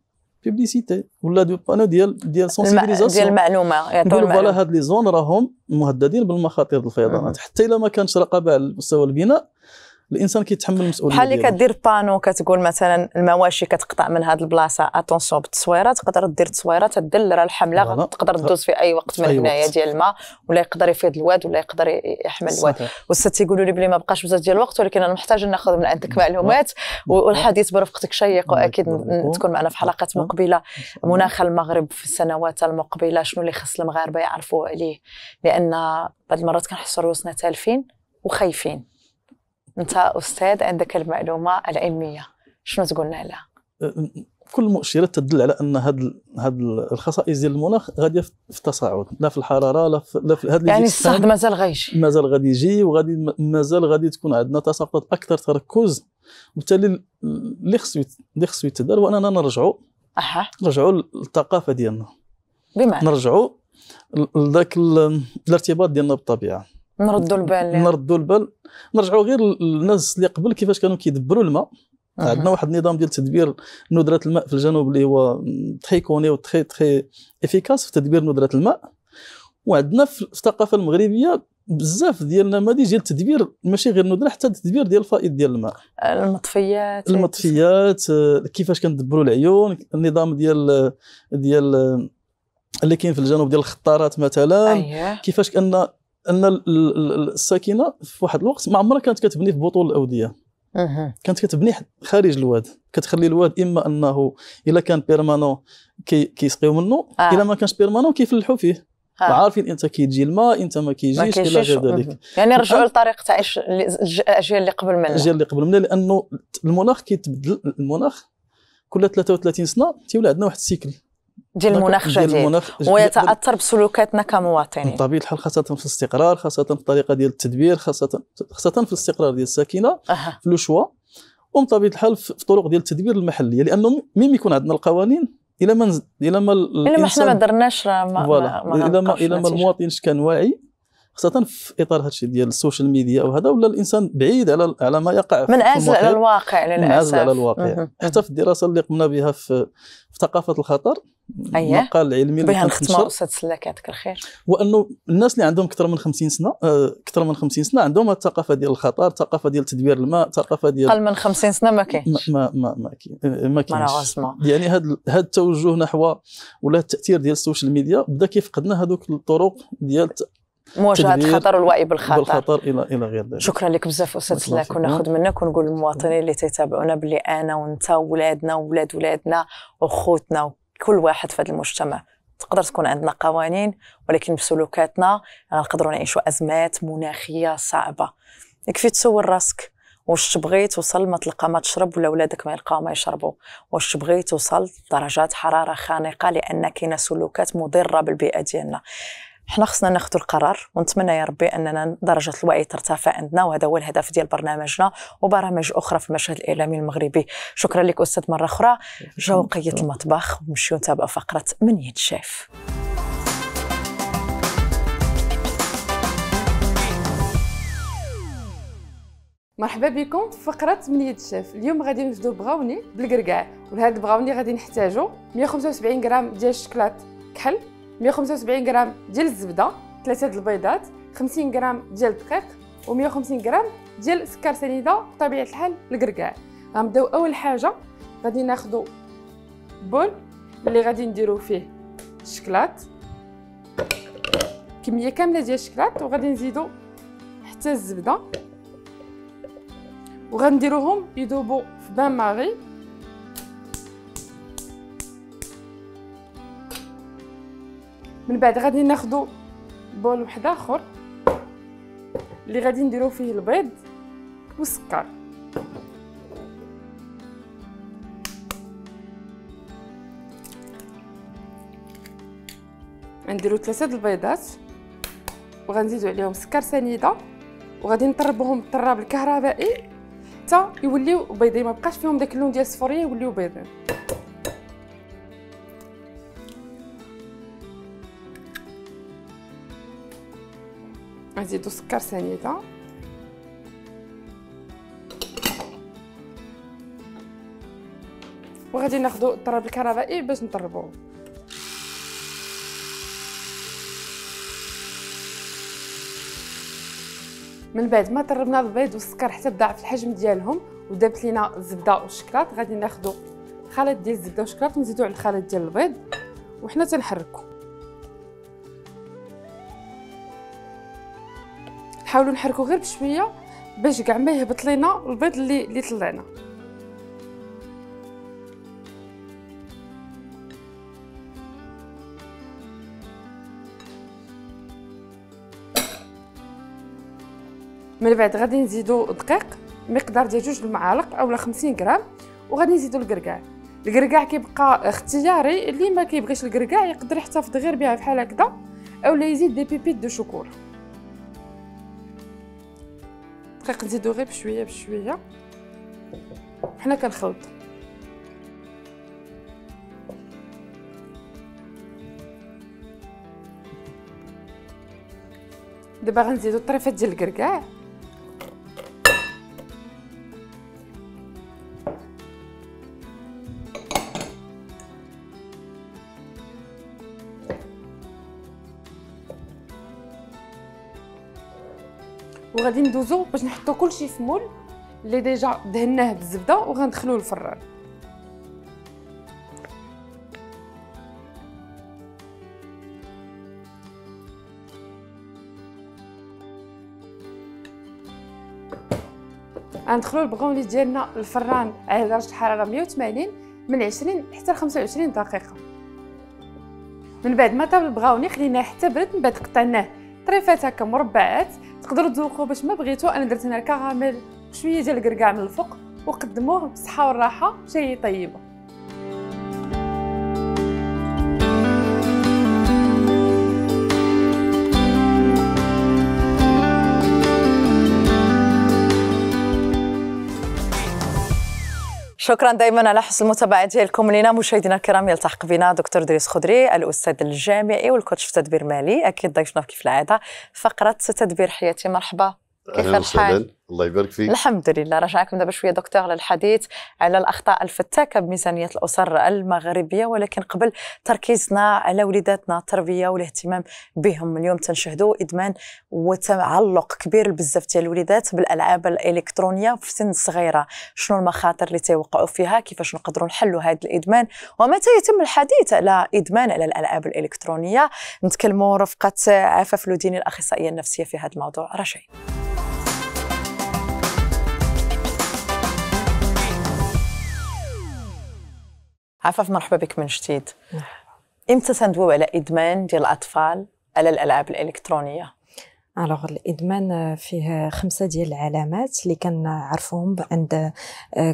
بيبليسيتي ولا دو بانو ديال ديال سونسيبيليزاسيون ديال المعلومه يعطوا فوالا هاد لي زون راهم مهددين بالمخاطر الفيضانات حتى الا ما كانش رقابه على مستوى البناء الانسان كيتحمل المسؤوليه بحال اللي كدير بانو كتقول مثلا المواشي كتقطع من هذه البلاصه اتونسيون بالتصويره تقدر دير تصويره تدل راه الحمله تقدر تدوز في اي وقت من هنايا ديال الماء ولا يقدر يفيض الواد ولا يقدر يحمل الواد والست تيقولوا لي بلي ما بقاش بزاف ديال الوقت ولكن انا محتاج ناخذ من عندك معلومات والحديث برفقتك شيق واكيد تكون معنا في حلقات مقبله مناخ المغرب في السنوات المقبله شنو اللي خص المغاربه يعرفوا عليه لان بعض المرات كنحسوا رؤوسنا تالفين وخايفين انت استاذ عندك المعلومه العلميه شنو تقول لنا عليها؟ كل المؤشرات تدل على ان هاد هاد الخصائص ديال المناخ غادي في التصاعد لا في الحراره لا في, لا في هاد يعني الصهد مازال غيجي مازال غادي يجي وغادي مازال غادي تكون عندنا تساقطات اكثر تركز وبالتالي اللي خصو اللي خصو يتدار هو اننا نرجعوا اها نرجعوا للثقافه ديالنا بمعنى نرجعوا لذاك الارتباط ديالنا بالطبيعه نردوا البال نردوا البال نرجعوا غير للناس اللي قبل كيفاش كانوا كيدبروا الماء عندنا واحد النظام ديال تدبير ندره الماء في الجنوب اللي هو تخي كوني وتخي تخي افيكاس في تدبير ندره الماء وعندنا في الثقافه المغربيه بزاف ديال النماذج ديال التدبير ماشي غير ندره حتى التدبير ديال الفائض ديال الماء المطفيات المطفيات آه، كيفاش كندبروا العيون النظام ديال ديال آه، اللي كاين في الجنوب ديال الخطارات مثلا أيه. كيفاش كان ان الساكنه في واحد الوقت ما عمرها كانت كتبني في بطول الاوديه كانت كتبني خارج الواد كتخلي الواد اما انه الا كان بيرمانون كي كيسقيو منه آه. الا ما كانش بيرمانون كيفلحوا فيه آه. عارفين انت كيجي الماء انت ما كيجيش الى غير ذلك يعني رجعوا لطريقه تعيش الاجيال اللي قبل منا الاجيال اللي قبل منا لانه المناخ كيتبدل المناخ كل 33 سنه تيولي عندنا واحد السيكل ديال المناخ جديد ويتاثر بسلوكاتنا كمواطنين بطبيعه الحال خاصه في الاستقرار خاصه في الطريقه ديال التدبير خاصه خاصه في الاستقرار ديال الساكنه أه. في لو شوا طبيعه الحال في طرق ديال التدبير المحليه لانه ميم يكون عندنا القوانين الى ما الى ما الى ما حنا ما درناش راه ما الى ما الى ما المواطن كان واعي خاصه في اطار هذا الشيء ديال السوشيال ميديا وهذا ولا الانسان بعيد على على ما يقع منعزل على الواقع للاسف منعزل على الواقع حتى في الدراسه اللي قمنا بها في, في ثقافه الخطر أيه. مقال علمي بها نختموا استاذ سلاك يعطيك الخير وانه الناس اللي عندهم اكثر من 50 سنه اكثر آه، من 50 سنه عندهم الثقافه ديال الخطر الثقافه ديال تدوير الماء الثقافه ديال اقل من 50 سنه ما كاينش ما ما ما, ما آه، آه، كاينش يعني هذا هذا التوجه نحو ولا التاثير ديال السوشيال ميديا بدا كيفقدنا هذوك الطرق ديال مواجهه خطر الوعي بالخطر بالخطر الى الى غير ذلك شكرا لك بزاف استاذ سلاك وناخذ منك ونقول للمواطنين اللي تيتابعونا باللي انا وانت وولادنا وولاد ولادنا وخوتنا وكل واحد في هذا المجتمع تقدر تكون عندنا قوانين ولكن بسلوكاتنا نقدروا نعيشوا ازمات مناخيه صعبه يكفي تصور راسك واش تبغي توصل ما تلقى ما تشرب ولا ولادك ما يلقاو ما يشربوا واش تبغي توصل لدرجات حراره خانقه لان كاينه سلوكات مضره بالبيئه ديالنا حنا خصنا ناخذوا القرار ونتمنى يا ربي اننا درجه الوعي ترتفع عندنا وهذا هو الهدف ديال برنامجنا وبرامج اخرى في المشهد الاعلامي المغربي شكرا لك استاذ مره اخرى جوقيه المطبخ ونمشيو نتابعوا فقره من يد الشيف مرحبا بكم في فقرة من يد الشيف اليوم غادي نوجدو بغاوني بالقرقاع ولهاد البغاوني غادي نحتاجو 175 غرام ديال الشكلاط كحل 175 غرام ديال الزبده ثلاثه د البيضات 50 غرام ديال الدقيق و150 غرام ديال سكر سنيده بطبيعه الحال الكركاع غنبداو اول حاجه غادي ناخذ بول اللي غادي نديرو فيه الشكلاط كميه كامله ديال الشكلاط وغادي نزيدو حتى الزبده وغنديروهم يذوبوا في بان ماغي من بعد غادي ناخذ بول واحد اخر اللي غادي نديرو فيه البيض والسكر غنديرو ثلاثه البيضات وغنزيدو عليهم سكر سنيده وغادي نطربوهم بالطراب الكهربائي حتى يوليو بيضين ما بقاش فيهم داك اللون ديال الصفريه يوليو بيضين نزيدو سكر سنيده وغادي ناخدو الطراب الكهربائي باش نطربوه من بعد ما طربنا البيض والسكر حتى تضاعف الحجم ديالهم ودابت لينا الزبده والشكلاط غادي ناخدو خليط ديال الزبده والشكلاط ونزيدو على الخليط ديال البيض وحنا تنحركو نحاولوا نحركوا غير بشويه باش كاع ما يهبط لينا البيض اللي اللي طلعنا من بعد غادي نزيدو دقيق مقدار ديال جوج المعالق اولا 50 غرام وغادي نزيدو الكركاع الكركاع كيبقى اختياري اللي ما كيبغيش الكركاع يقدر يحتفظ غير بها بحال هكذا اولا يزيد دي بيبيت دو شوكولا الدقيق نزيدو غير بشويه بشويه حنا كنخلط دابا غنزيدو الطريفات ديال الكركاع غادي ندوزو باش نحطو كلشي في مول اللي ديجا دهناه بالزبده وغندخلوه الفران غندخلو البغونلي ديالنا الفران على درجه الحراره 180 من 20 حتى 25 دقيقه من بعد ما طاب البغاوني خليناه حتى برد من بعد قطعناه طريفات هكا مربعات تقدروا تذوقوا باش ما بغيتوا انا درت هنا الكراميل شويه ديال الكركاع من الفوق وقدموه بالصحه والراحه شي طيبه شكرا دائما على حسن المتابعه ديالكم لينا مشاهدينا الكرام يلتحق بنا دكتور دريس خضري الاستاذ الجامعي والكوتش في تدبير مالي اكيد ضيفنا كيف العاده فقره تدبير حياتي مرحبا كيف الحال الله يبارك فيك الحمد لله رجعكم دابا شويه دكتور للحديث على الاخطاء الفتاكه بميزانيه الاسر المغربيه ولكن قبل تركيزنا على وليداتنا التربيه والاهتمام بهم اليوم تنشهدوا ادمان وتعلق كبير بزاف ديال الوليدات بالالعاب الالكترونيه في سن صغيره شنو المخاطر اللي تيوقعوا فيها كيفاش نقدروا نحلوا هذا الادمان ومتى يتم الحديث على ادمان على الالعاب الالكترونيه نتكلموا رفقه عفاف لوديني الاخصائيه النفسيه في هذا الموضوع رجعي عفاف مرحبا بك من جديد امتى تندويو على ادمان ديال الاطفال على الالعاب الالكترونيه الوغ الادمان فيه خمسه ديال العلامات اللي كنعرفوهم عند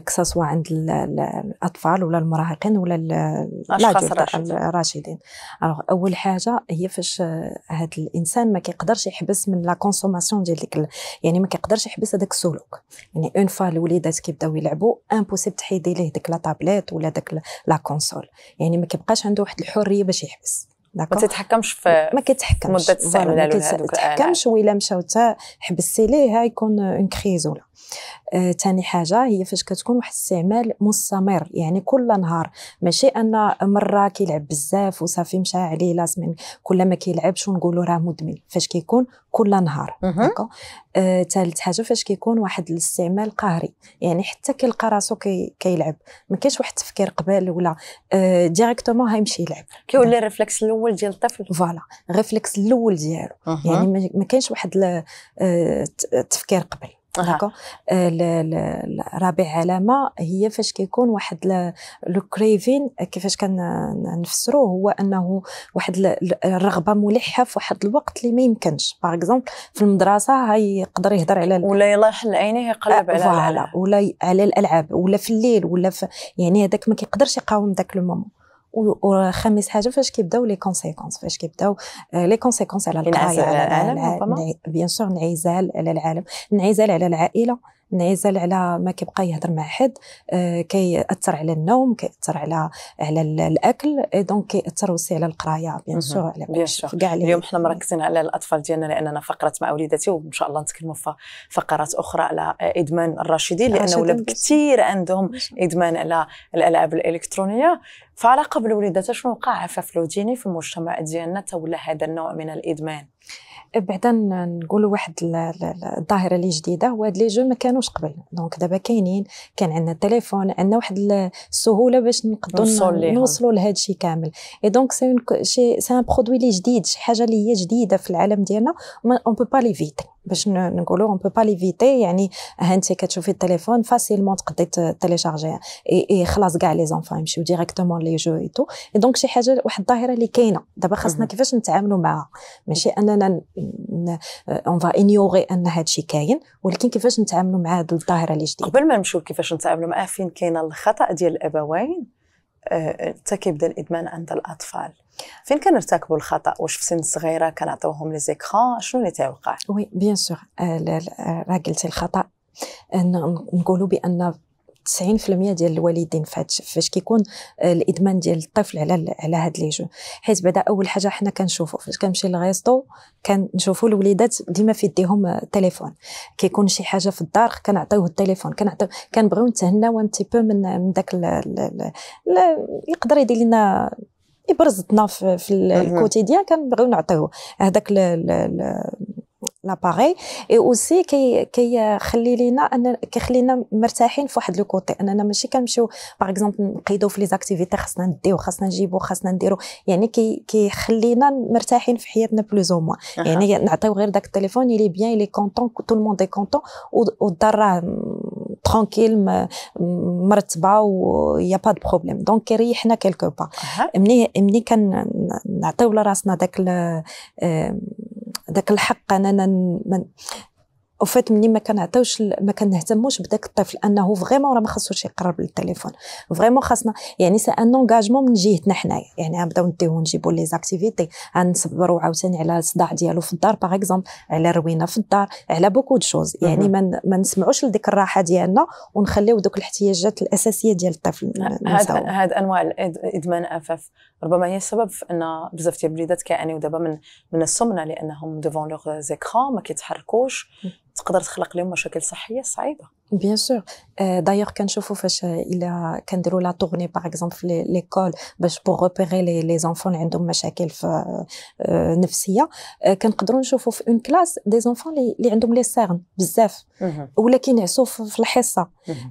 كساسوا آه، عند الاطفال ولا المراهقين ولا الاشخاص الراشدين الوغ اول حاجه هي فاش هذا آه، الانسان ما كيقدرش يحبس من لا كونسوماسيون ديال ديك يعني ما كيقدرش يحبس هذاك السلوك يعني اون فوا الوليدات كيبداو يلعبوا امبوسيبل تحيدي ليه ديك لا تابليت ولا داك لا كونسول يعني ما كيبقاش عنده واحد الحريه باش يحبس ما تتحكمش في ما كتحكمش مده استعمال ما تتحكمش ولا مشاو حتى حبستي ليه يكون اون كريز ولا ثاني آه حاجه هي فاش كتكون واحد الاستعمال مستمر يعني كل نهار ماشي ان مره كيلعب بزاف وصافي مشى عليه لازم كل ما كيلعبش ونقولوا راه مدمن فاش كيكون كل نهار ثالث آه، حاجه فاش كيكون واحد الاستعمال قهري يعني حتى كيلقى راسو كي كيلعب ما كاينش واحد التفكير قبل ولا ديريكتومون آه، غيمشي يلعب كيولي الريفلكس الاول ديال الطفل فوالا الريفلكس الاول ديالو يعني ما كاينش واحد التفكير آه، قبل هكا آه، رابع علامه هي فاش كيكون واحد لو كريفين كيفاش كنفسروه هو انه واحد الرغبه ملحه في واحد الوقت اللي ما يمكنش باغ اكزومبل في المدرسه هاي يقدر يهضر على ولا يلا يحل عينيه يقلب على فوالا ولا على الالعاب ولا في الليل ولا في يعني هذاك ما كيقدرش يقاوم ذاك لو مومون وخامس حاجه فاش كيبداو لي كونسيكونس فاش كيبداو آه، لي كونسيكونس على القرايه على العالم بيان سور انعزال على العالم انعزال على العائله انعزال على ما كيبقى يهضر مع حد آه، كيأثر على النوم كيأثر على على الاكل دونك كيأثر وسي على القرايه بيان سور على بيان سور اليوم حنا مركزين على الاطفال ديالنا لاننا فقره مع وليداتي وان شاء الله نتكلموا في فقرات اخرى على ادمان الراشدين لان ولاد كثير عندهم ادمان على الالعاب الالكترونيه فعلاقه بالوليدات شنو وقع عفاف لوديني في المجتمع ديالنا تولى هذا النوع من الادمان بعدا نقولوا واحد الظاهره اللي جديده هو هاد لي جو ما كانوش قبل دونك دابا كاينين كان عندنا التليفون عندنا واحد السهوله باش نقدروا نوصلوا لهذا الشيء كامل اي دونك سي سي ان برودوي لي جديد شي حاجه اللي هي جديده في العالم ديالنا اون بو با لي فيتي باش نقولوا اون بو با ليفيتي يعني هانتي كتشوفي التليفون فاسيلمون تقدري تيليشارجيه اي, اي خلاص كاع لي زونفون يمشيو ديريكتومون لي جو اي تو اي دونك شي حاجه واحد الظاهره اللي كاينه دابا خاصنا كيفاش نتعاملوا معها ماشي اننا اون فا انيوغي ان هادشي كاين ولكن كيفاش نتعاملوا مع هاد الظاهره اللي جديده قبل ما نمشيو كيفاش نتعاملوا معاه فين كاين الخطا ديال الابوين أه, حتى كيبدا الادمان عند الاطفال فين كنرتكبوا الخطا واش في سن صغيره كنعطيوهم لي زيكران شنو اللي تيوقع وي بيان سور آه، آه، راه قلتي الخطا نقولوا بان 90% ديال الوالدين فاش كيكون آه، الادمان ديال الطفل على على هاد لي جو حيت بعدا اول حاجه حنا كنشوفو فاش كنمشي للغيستو كنشوفو الوليدات ديما في يديهم التليفون كيكون شي حاجه في الدار كنعطيوه التليفون كنعطيو كنبغيو نتهناو ان تي بو من من داك يقدر يدير لنا برزتنا في, في الكوتيديان كنبغيو نعطيو هذاك لاباري اي اوسي كي كيخلي لينا ان كيخلينا مرتاحين في واحد لو كوتي اننا ماشي كنمشيو باغ اكزومبل نقيدو في لي زاكتيفيتي خاصنا نديو خاصنا نجيبو خاصنا نديرو يعني كي كيخلينا مرتاحين في حياتنا بلوز او موان يعني نعطيو غير داك التليفون اللي بيان اللي كونتون تو الموند اي كونتون والدار راه ترانكيل مرتبه ويا با دو بروبليم دونك ريحنا كيلكو با مني مني كان نعطيو لراسنا داك آه، داك الحق اننا وفات مني ما كنعطيوش ما كنهتموش بداك الطفل انه فريمون راه ما خصوش يقرب للتليفون فريمون خاصنا يعني سي ان انغاجمون من جهتنا حنايا يعني نبداو نديوه نجيبو لي زاكتيفيتي غنصبروا عاوتاني على الصداع ديالو في الدار باغ اكزومبل على روينه في الدار على بوكو دو شوز يعني ما ما نسمعوش لديك الراحه ديالنا ونخليو دوك الاحتياجات الاساسيه ديال الطفل هذا هذا انواع الادمان افاف ربما هي السبب في ان بزاف ديال الوليدات كيعانيو دابا من من السمنه لانهم ديفون لوغ زيكرون ما كيتحركوش تقدر تخلق لهم مشاكل صحيه صعيبه بيان سور دايوغ كنشوفوا فاش الا كنديروا لا تورني باغ اكزومبل في ليكول باش بوغ ريبيري لي لي زونفون عندهم مشاكل في نفسيه كنقدروا نشوفوا في اون كلاس دي زونفون اللي عندهم لي سيرن بزاف ولا كينعسوا في الحصه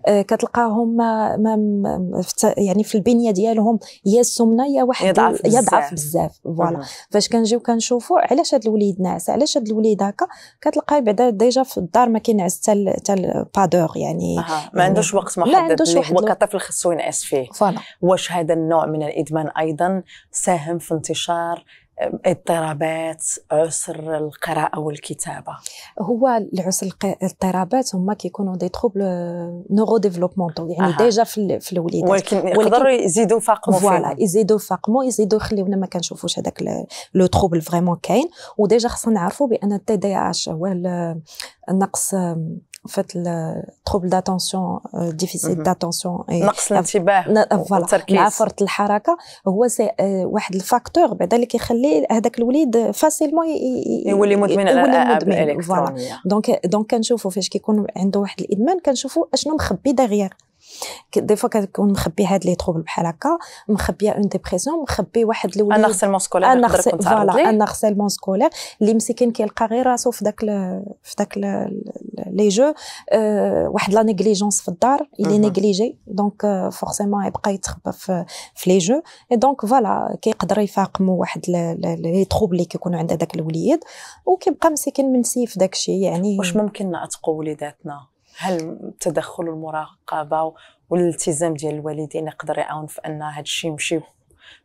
كتلقاهم ما ما يعني في البنيه ديالهم يا السمنه يا واحد يضعف بزاف, فوالا فاش كنجيو كنشوفوا علاش هاد الوليد ناعس علاش هاد الوليد هكا كتلقاه بعدا ديجا في الدار ما كينعس حتى با بادور يفرغ يعني ما يعني عندوش وقت محدد ما عندوش هو كطفل خصو ينعس فيه فوالا واش هذا النوع من الادمان ايضا ساهم في انتشار آه، اضطرابات عسر القراءة والكتابة هو العسر الاضطرابات هما كيكونوا دي تروبل نورو ديفلوبمونتو يعني أه. ديجا في, في الوليدات ولكن يقدروا يزيدوا فاقمو فوالا يزيدوا فاقمو يزيدوا يخليونا ما كنشوفوش هذاك لو تروبل فريمون كاين وديجا خصنا نعرفوا بان التي دي اش هو النقص en fait le trouble d'attention euh, déficit mhm. d'attention نقص الانتباه فوالا نعفرة الحركه هو سي آه، واحد الفاكتور بعدا اللي كيخلي هذاك الوليد فاسيلمون يولي مدمن على الالعاب آه، الالكترونيه آه، دونك دونك كنشوفوا فاش كيكون عنده واحد الادمان كنشوفوا اشنو مخبي داغيير دي فوا كتكون مخبي هاد لي تروبل بحال هكا مخبيه اون ديبرسيون مخبي واحد الوليد ان هارسيلمون سكولير ان فوالا ان هارسيلمون سكولير اللي مسكين كيلقى غير راسو في داك في داك لي جو أه واحد لا نيغليجونس في الدار اللي نيغليجي دونك فورسيمون يبقى يتخبى في في لي جو اي دونك فوالا كيقدر يفاقم واحد لي تروبل اللي كيكونوا عند داك الوليد وكيبقى مسكين منسي في داك الشيء يعني واش ممكن نعتقوا وليداتنا هل التدخل والمراقبه والالتزام ديال الوالدين يقدر يعاون في ان هذا الشيء يمشي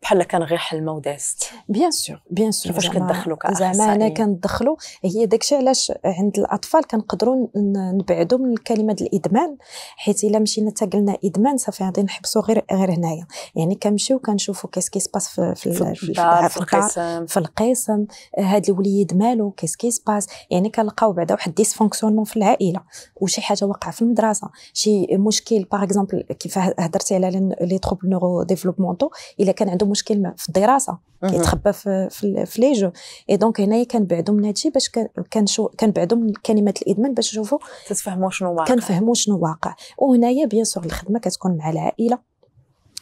بحال كان غير حلمه ودازت بيان سور بيان سور كيفاش كتدخلوا زعما انا كندخلوا هي داكشي علاش عند الاطفال كنقدروا نبعدوا من كلمه الادمان حيت الا مشينا حتى قلنا ادمان صافي غادي نحبسوا غير غير هنايا يعني كنمشيو كنشوفوا كيس كيس باس في, في, في, الدار في القسم في القسم هاد الوليد مالو كيس كيس باس يعني كنلقاو بعدا واحد ديسفونكسيونمون في العائله وشي حاجه وقع في المدرسه شي مشكل باغ اكزومبل كيف هضرتي على لي تروبل نورو ديفلوبمونتو الا كان عنده مشكل في الدراسه كيتخبى في في لي جو اي دونك هنايا كنبعدو من هادشي باش كنشو كنبعدو من كلمات الادمان باش نشوفو تتفهموا شنو واقع كنفهموا شنو واقع وهنايا بيان سور الخدمه كتكون مع العائله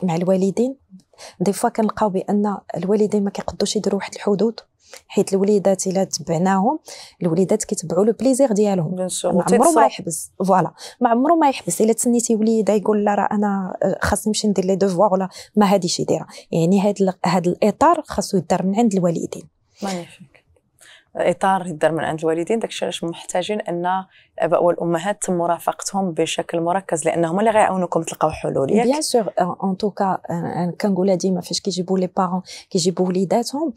مع الوالدين دي فوا كنلقاو بان الوالدين ما كيقدوش يديروا واحد الحدود حيت الوليدات الا تبعناهم الوليدات كيتبعوا لو بليزير ديالهم ما عمرو ما يحبس فوالا ما عمرو ما يحبس الا تسنيتي وليده يقول لا راه انا آه، خاصني نمشي ندير لي دوفوار ولا ما هاديش يديرها يعني هاد هاد الاطار خاصو يدار من عند الوالدين اطار يدار من عند الوالدين داكشي علاش محتاجين ان الاباء والامهات تم مرافقتهم بشكل مركز لانهم هما اللي غيعاونوكم تلقاو حلول ياك بيان سور ان توكا كنقولها ديما فاش كيجيبوا لي بارون كيجيبوا وليداتهم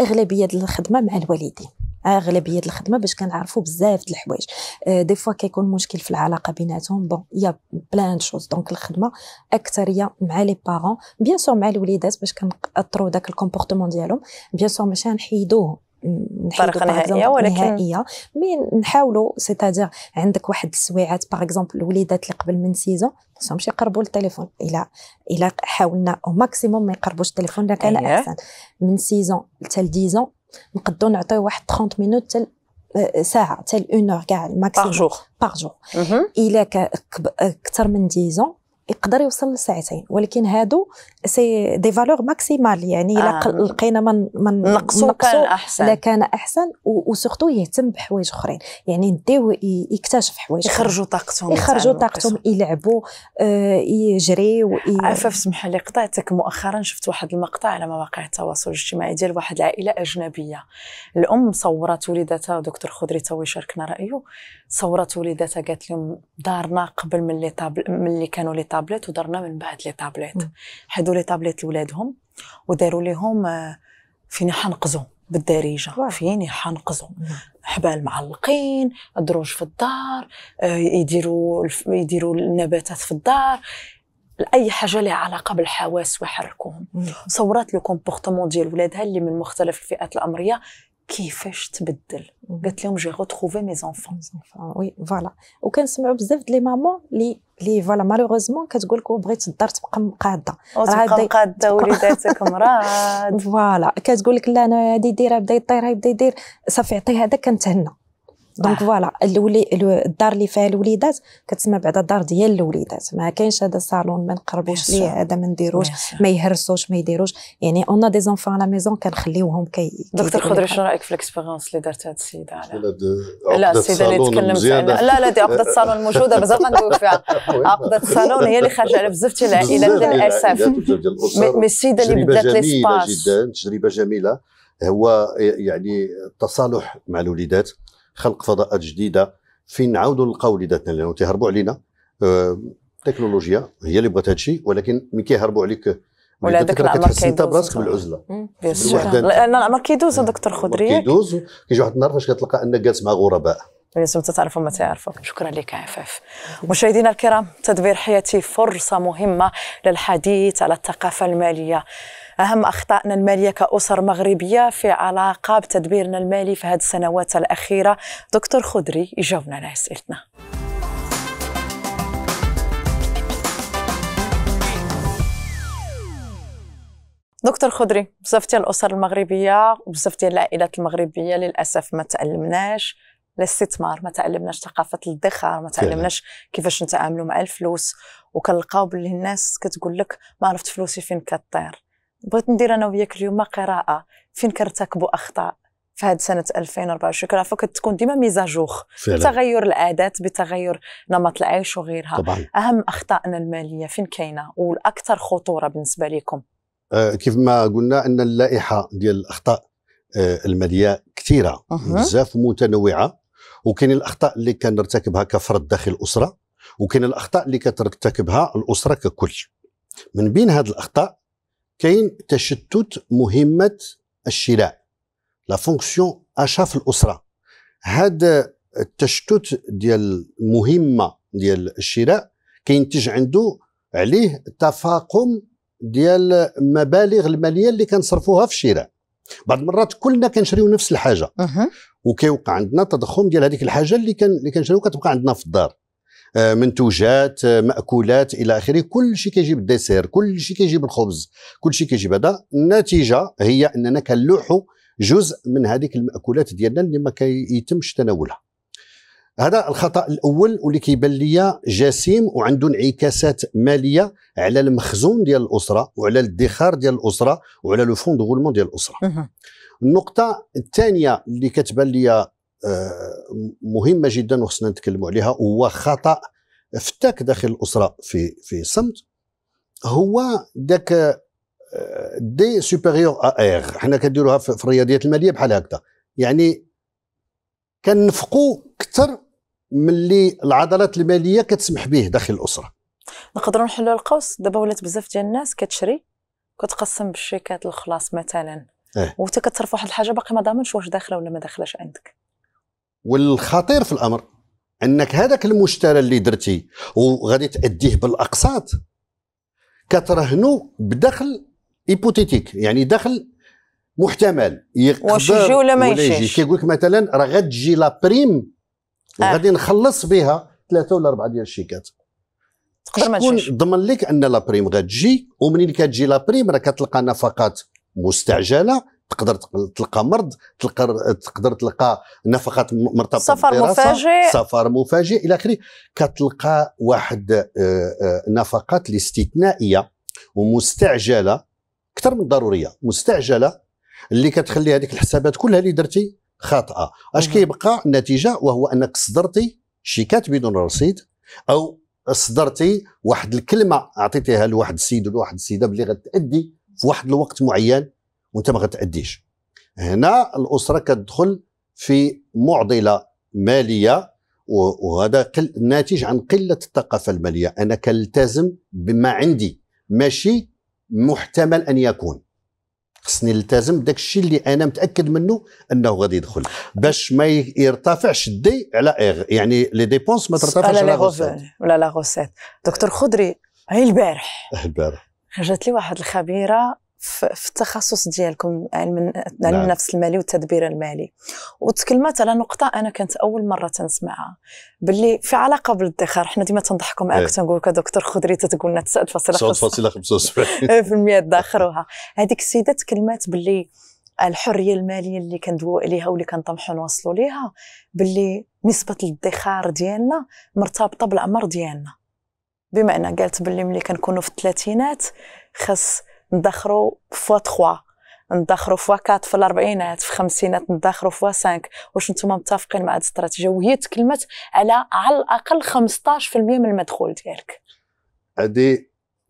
اغلبيه ديال الخدمه مع الوالدين اغلبيه الخدمه باش كنعرفوا بزاف د الحوايج دي آه، فوا كيكون مشكل في العلاقه بيناتهم بون يا بلان شوز دونك الخدمه اكثريه مع لي بارون بيان سور مع الوليدات باش كنطرو داك الكومبورتمون ديالهم بيان سور ماشي نحيدوه طريقه نهائيه ولكن نهائيه مي نحاولوا سيتادير عندك واحد السويعات باغ اكزومبل الوليدات اللي قبل من سيزون خصهمش يقربوا التليفون الا الا حاولنا او ماكسيموم ما يقربوش التليفون لا كان أيه. احسن من سيزون حتى لديزون نقدروا نعطيو واحد 30 مينوت تل آه، ساعه حتى اون اور كاع الماكسيموم باغ جور باغ جور الا اكثر آه، من ديزون يقدر يوصل لساعتين ولكن هادو سي دي فالور ماكسيمال يعني الا آه. لقينا من من نقصو كان احسن لا كان احسن وسورتو يهتم بحوايج اخرين يعني نديو يكتشف حوايج يخرجوا طاقتهم يخرجوا طاقتهم يلعبوا آه يجريو عفاف سمح لي قطعتك مؤخرا شفت واحد المقطع على مواقع التواصل الاجتماعي ديال واحد العائله اجنبيه الام صورت وليداتها دكتور خضري تو شاركنا رايه صورت وليداتها قالت لهم دارنا قبل ملي طاب ملي كانوا لي طاب تابلت ودرنا من بعد لي تابلت حيدوا لي تابلت لولادهم وداروا لهم آه، فين حنقزوا بالدارجه فين حنقزوا حبال معلقين دروج في الدار يديروا آه، يديروا النباتات في الدار اي حاجه لها علاقه بالحواس ويحركوهم صورات لو كومبورتمون ديال ولادها اللي من مختلف الفئات العمريه كيفاش تبدل قالت لهم جي غوتروفي مي زونفون وي فوالا وكنسمعوا بزاف د لي مامون لي لي فوالا مالوغوزمون كتقول لك oh, بغيت الدار تبقى مقاده oh, تبقى مقاده وليداتك مراد فوالا كتقول لك لا انا هادي ديرها بدا يطير بدا يدير صافي عطي هذا كنتهنى دونك فوالا الولي الدار اللي فيها الوليدات كتسمى بعدا الدار ديال الوليدات ما كاينش هذا الصالون ما نقربوش ليه هذا ما نديروش ما يهرسوش ما يديروش يعني اون دي زونفون لا ميزون كنخليوهم كي دكتور خضري شنو رايك في ليكسبيرونس اللي دارت هذه السيده على لا السيده اللي تكلمت لا لا دي عقده الصالون موجوده بزاف غندوي فيها عقده الصالون هي اللي خارجه على بزاف ديال العائلات للاسف مي السيده اللي بدات لي سباس جدا تجربه جميله هو يعني التصالح مع الوليدات خلق فضاءات جديده فين نعاودوا نلقاو وليداتنا لانه تيهربوا علينا أه، التكنولوجيا هي اللي بغات هادشي ولكن من كيهربوا عليك ولادك داك الامر كيدوز انت براسك بالعزله لان الامر كيدوز نعم. دكتور خضري كيدوز كيجي واحد النهار فاش كتلقى انك جالس مع غرباء لازم تتعرفوا ما تعرفوا شكرا لك عفاف مشاهدينا الكرام تدبير حياتي فرصه مهمه للحديث على الثقافه الماليه أهم أخطائنا المالية كأسر مغربية في علاقة بتدبيرنا المالي في هذه السنوات الأخيرة دكتور خضري يجاوبنا على أسئلتنا دكتور خضري بزاف ديال الاسر المغربيه وبزاف ديال العائلات المغربيه للاسف ما تعلمناش الاستثمار ما تعلمناش ثقافه الادخار ما تعلمناش كيفاش نتعاملوا مع الفلوس وكنلقاو باللي الناس كتقول لك ما عرفت فلوسي فين كطير بغيت ندير انا وياك اليوم قراءه فين كرتكبوا اخطاء في هذه سنه 2024 عفوا كتكون ديما ميزاجور بتغير العادات بتغير نمط العيش وغيرها طبعا. اهم اخطائنا الماليه فين كاينه والاكثر خطوره بالنسبه لكم آه كيف ما قلنا ان اللائحه ديال الاخطاء آه الماليه كثيره بزاف ومتنوعه وكاين الاخطاء اللي كنرتكبها كفرد داخل الاسره وكاين الاخطاء اللي كترتكبها الاسره ككل من بين هذه الاخطاء كاين تشتت مهمه الشراء لا فونكسيون اشا في الاسره هذا التشتت ديال المهمه ديال الشراء كينتج عنده عليه تفاقم ديال المبالغ الماليه اللي كنصرفوها في الشراء بعض المرات كلنا كنشريو نفس الحاجه وكيوقع عندنا تضخم ديال هذيك الحاجه اللي كان اللي كنشريو كتبقى عندنا في الدار آه، منتوجات آه، ماكولات الى اخره كل شيء كيجي بالديسير كل شيء كيجي بالخبز كل شيء كيجي هذا النتيجه هي اننا كنلوحوا جزء من هذيك الماكولات ديالنا اللي ما كيتمش تناولها هذا الخطا الاول واللي كيبان لي جسيم وعنده انعكاسات ماليه على المخزون ديال الاسره وعلى الادخار ديال الاسره وعلى لو فون ديال الاسره النقطه الثانيه اللي كتبان لي آه، مهمه جدا وخصنا نتكلم عليها هو خطا فتاك داخل الاسره في في صمت هو ذاك دي سوبيريور ا ار حنا كنديروها في الرياضيات الماليه بحال هكذا يعني كنفقوا اكثر من اللي العضلات الماليه كتسمح به داخل الاسره نقدروا نحلوا القوس دابا ولات بزاف ديال الناس كتشري كتقسم بالشيكات الخلاص مثلا اه. وانت كتصرف واحد الحاجه باقي ما ضامنش واش داخله ولا ما داخلاش عندك والخطير في الامر انك هذاك المشترى اللي درتي وغادي تاديه بالاقساط كترهنو بدخل ايبوتيتيك يعني دخل محتمل واش يجي ولا ما يجيش كيقول لك مثلا راه غتجي لا بريم آه. وغادي نخلص بها ثلاثه ولا اربعه ديال الشيكات تقدر ما تجيش ضمن لك ان لا بريم غتجي ومنين كتجي لا بريم راه كتلقى نفقات مستعجله تقدر تلقى مرض تلقى تقدر تلقى نفقات مرتبطه سفر مفاجئ سفر مفاجئ الى اخره كتلقى واحد آه، آه، نفقات الاستثنائيه ومستعجله اكثر من ضروريه مستعجله اللي كتخلي هذيك الحسابات كلها اللي درتي خاطئه اش كيبقى النتيجه وهو انك صدرتي شيكات بدون رصيد او صدرتي واحد الكلمه اعطيتيها لواحد السيد ولواحد السيده بلي غتادي في واحد الوقت معين وانت ما غتعديش هنا الاسره كتدخل في معضله ماليه وهذا قل ناتج عن قله الثقافه الماليه انا كنلتزم بما عندي ماشي محتمل ان يكون خصني نلتزم بداك الشيء اللي انا متاكد منه انه غادي يدخل باش ما يرتفعش الدي على إغ يعني لي ديبونس ما ترتفعش على ولا لا غوسيت دكتور خضري غير البارح البارح جات لي واحد الخبيره في التخصص ديالكم علم علم النفس المالي والتدبير المالي وتكلمت على نقطه انا كانت اول مره تنسمعها باللي في علاقه بالادخار حنا ديما تنضحكوا معاك إيه. تنقول لك دكتور خضري تتقول لنا 9.75% ادخروها إيه، هذيك السيده تكلمات باللي الحريه الماليه اللي كندويو عليها واللي كنطمحوا نوصلوا ليها باللي نسبه الادخار ديالنا مرتبطه بالعمر ديالنا بمعنى قالت باللي ملي كنكونوا في الثلاثينات خاص ندخروا فوا 3 ندخروا فوا 4 في الاربعينات في الخمسينات ندخروا فوا 5 واش نتوما متفقين مع هذه الاستراتيجيه وهي تكلمت على على الاقل 15% من المدخول ديالك هذه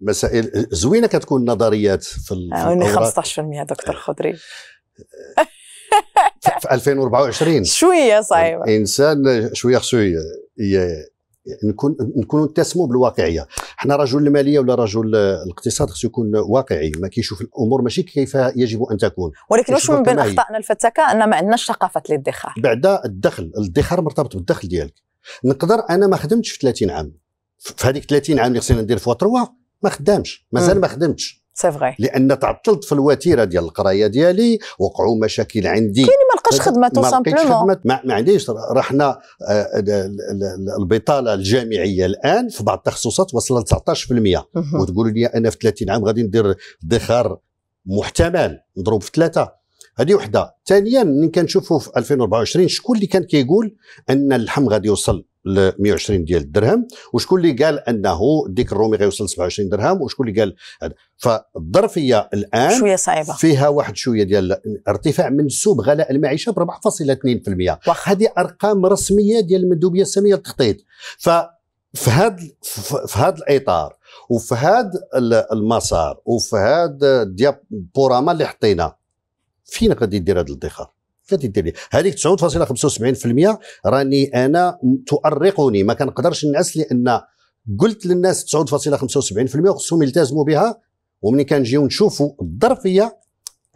مسائل زوينه كتكون نظريات في ال 15% دكتور آه. خضري في 2024 شويه صعيبه الانسان شويه خصو نكون نكونوا نتسموا بالواقعيه حنا رجل الماليه ولا رجل الاقتصاد خصو يكون واقعي ما كيشوف الامور ماشي كيف يجب ان تكون ولكن واش من بين اخطائنا الفتاكه ان ما عندناش ثقافه الادخار بعد الدخل الادخار مرتبط بالدخل ديالك نقدر انا ما خدمتش في 30 عام في هذيك 30 عام اللي خصني ندير فوا 3 ما خدامش مازال ما خدمتش سي لان تعطلت في الوتيره ديال القرايه ديالي وقعوا مشاكل عندي كاين ما لقاش خدمه تو سامبلومون ما عنديش رحنا آه، البطاله الجامعيه الان في بعض التخصصات وصلت 19% وتقولوا لي انا في 30 عام غادي ندير ادخار محتمل نضرب في ثلاثه هذه وحده ثانيا كنشوفوا في 2024 شكون اللي كان كيقول ان اللحم غادي يوصل ل 120 ديال الدرهم وشكون اللي قال انه ديك الرومي غيوصل 27 درهم وشكون اللي قال هذا فالظرفيه الان شويه صعيبه فيها واحد شويه ديال ارتفاع منسوب غلاء المعيشه ب 4.2% هذه ارقام رسميه ديال المندوبيه الساميه للتخطيط ف في هذا في هذا الاطار وفي هذا المسار وفي هذا الديابوراما اللي حطينا فين غادي يدير هذا الادخار غادي دير لي هذيك 9.75% راني انا تؤرقني ما كنقدرش نعس لان قلت للناس 9.75% خصهم يلتزموا بها ومني كنجيو نشوفوا الظرفيه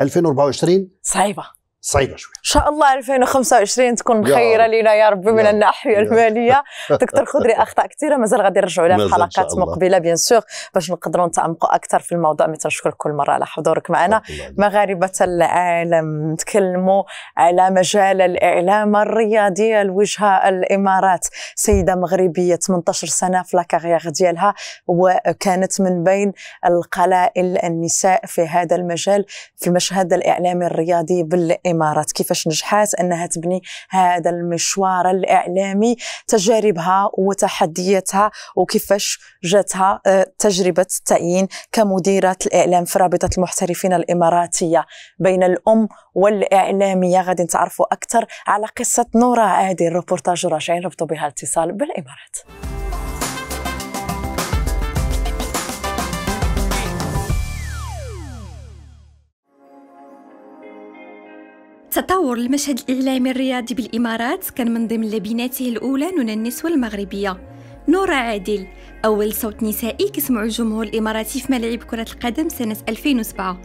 2024 صعيبه صعيبه شويه ان شاء الله 2025 تكون خيره لينا يا رب من الناحيه الماليه دكتور خضري اخطاء كثيره مازال غادي نرجعوا لها في حلقات مقبله بيان سور باش نقدروا نتعمقوا اكثر في الموضوع ما تنشكر كل مره على حضورك معنا مغاربه العالم نتكلموا على مجال الاعلام الرياضي الوجهه الامارات سيده مغربيه 18 سنه في لاكارير ديالها وكانت من بين القلائل النساء في هذا المجال في المشهد الاعلامي الرياضي بال الامارات كيفاش نجحات انها تبني هذا المشوار الاعلامي تجاربها وتحدياتها وكيفاش جاتها آه، تجربه التعيين كمديره الاعلام في رابطه المحترفين الاماراتيه بين الام والاعلاميه غادي نتعرفوا اكثر على قصه نوره عادي الروبورتاج راجعين ربطوا بها الاتصال بالامارات تطور المشهد الإعلامي الرياضي بالإمارات كان من ضمن لبناته الأولى نونا النسوة المغربية نورا عادل أول صوت نسائي كسمع الجمهور الإماراتي في ملعب كرة القدم سنة 2007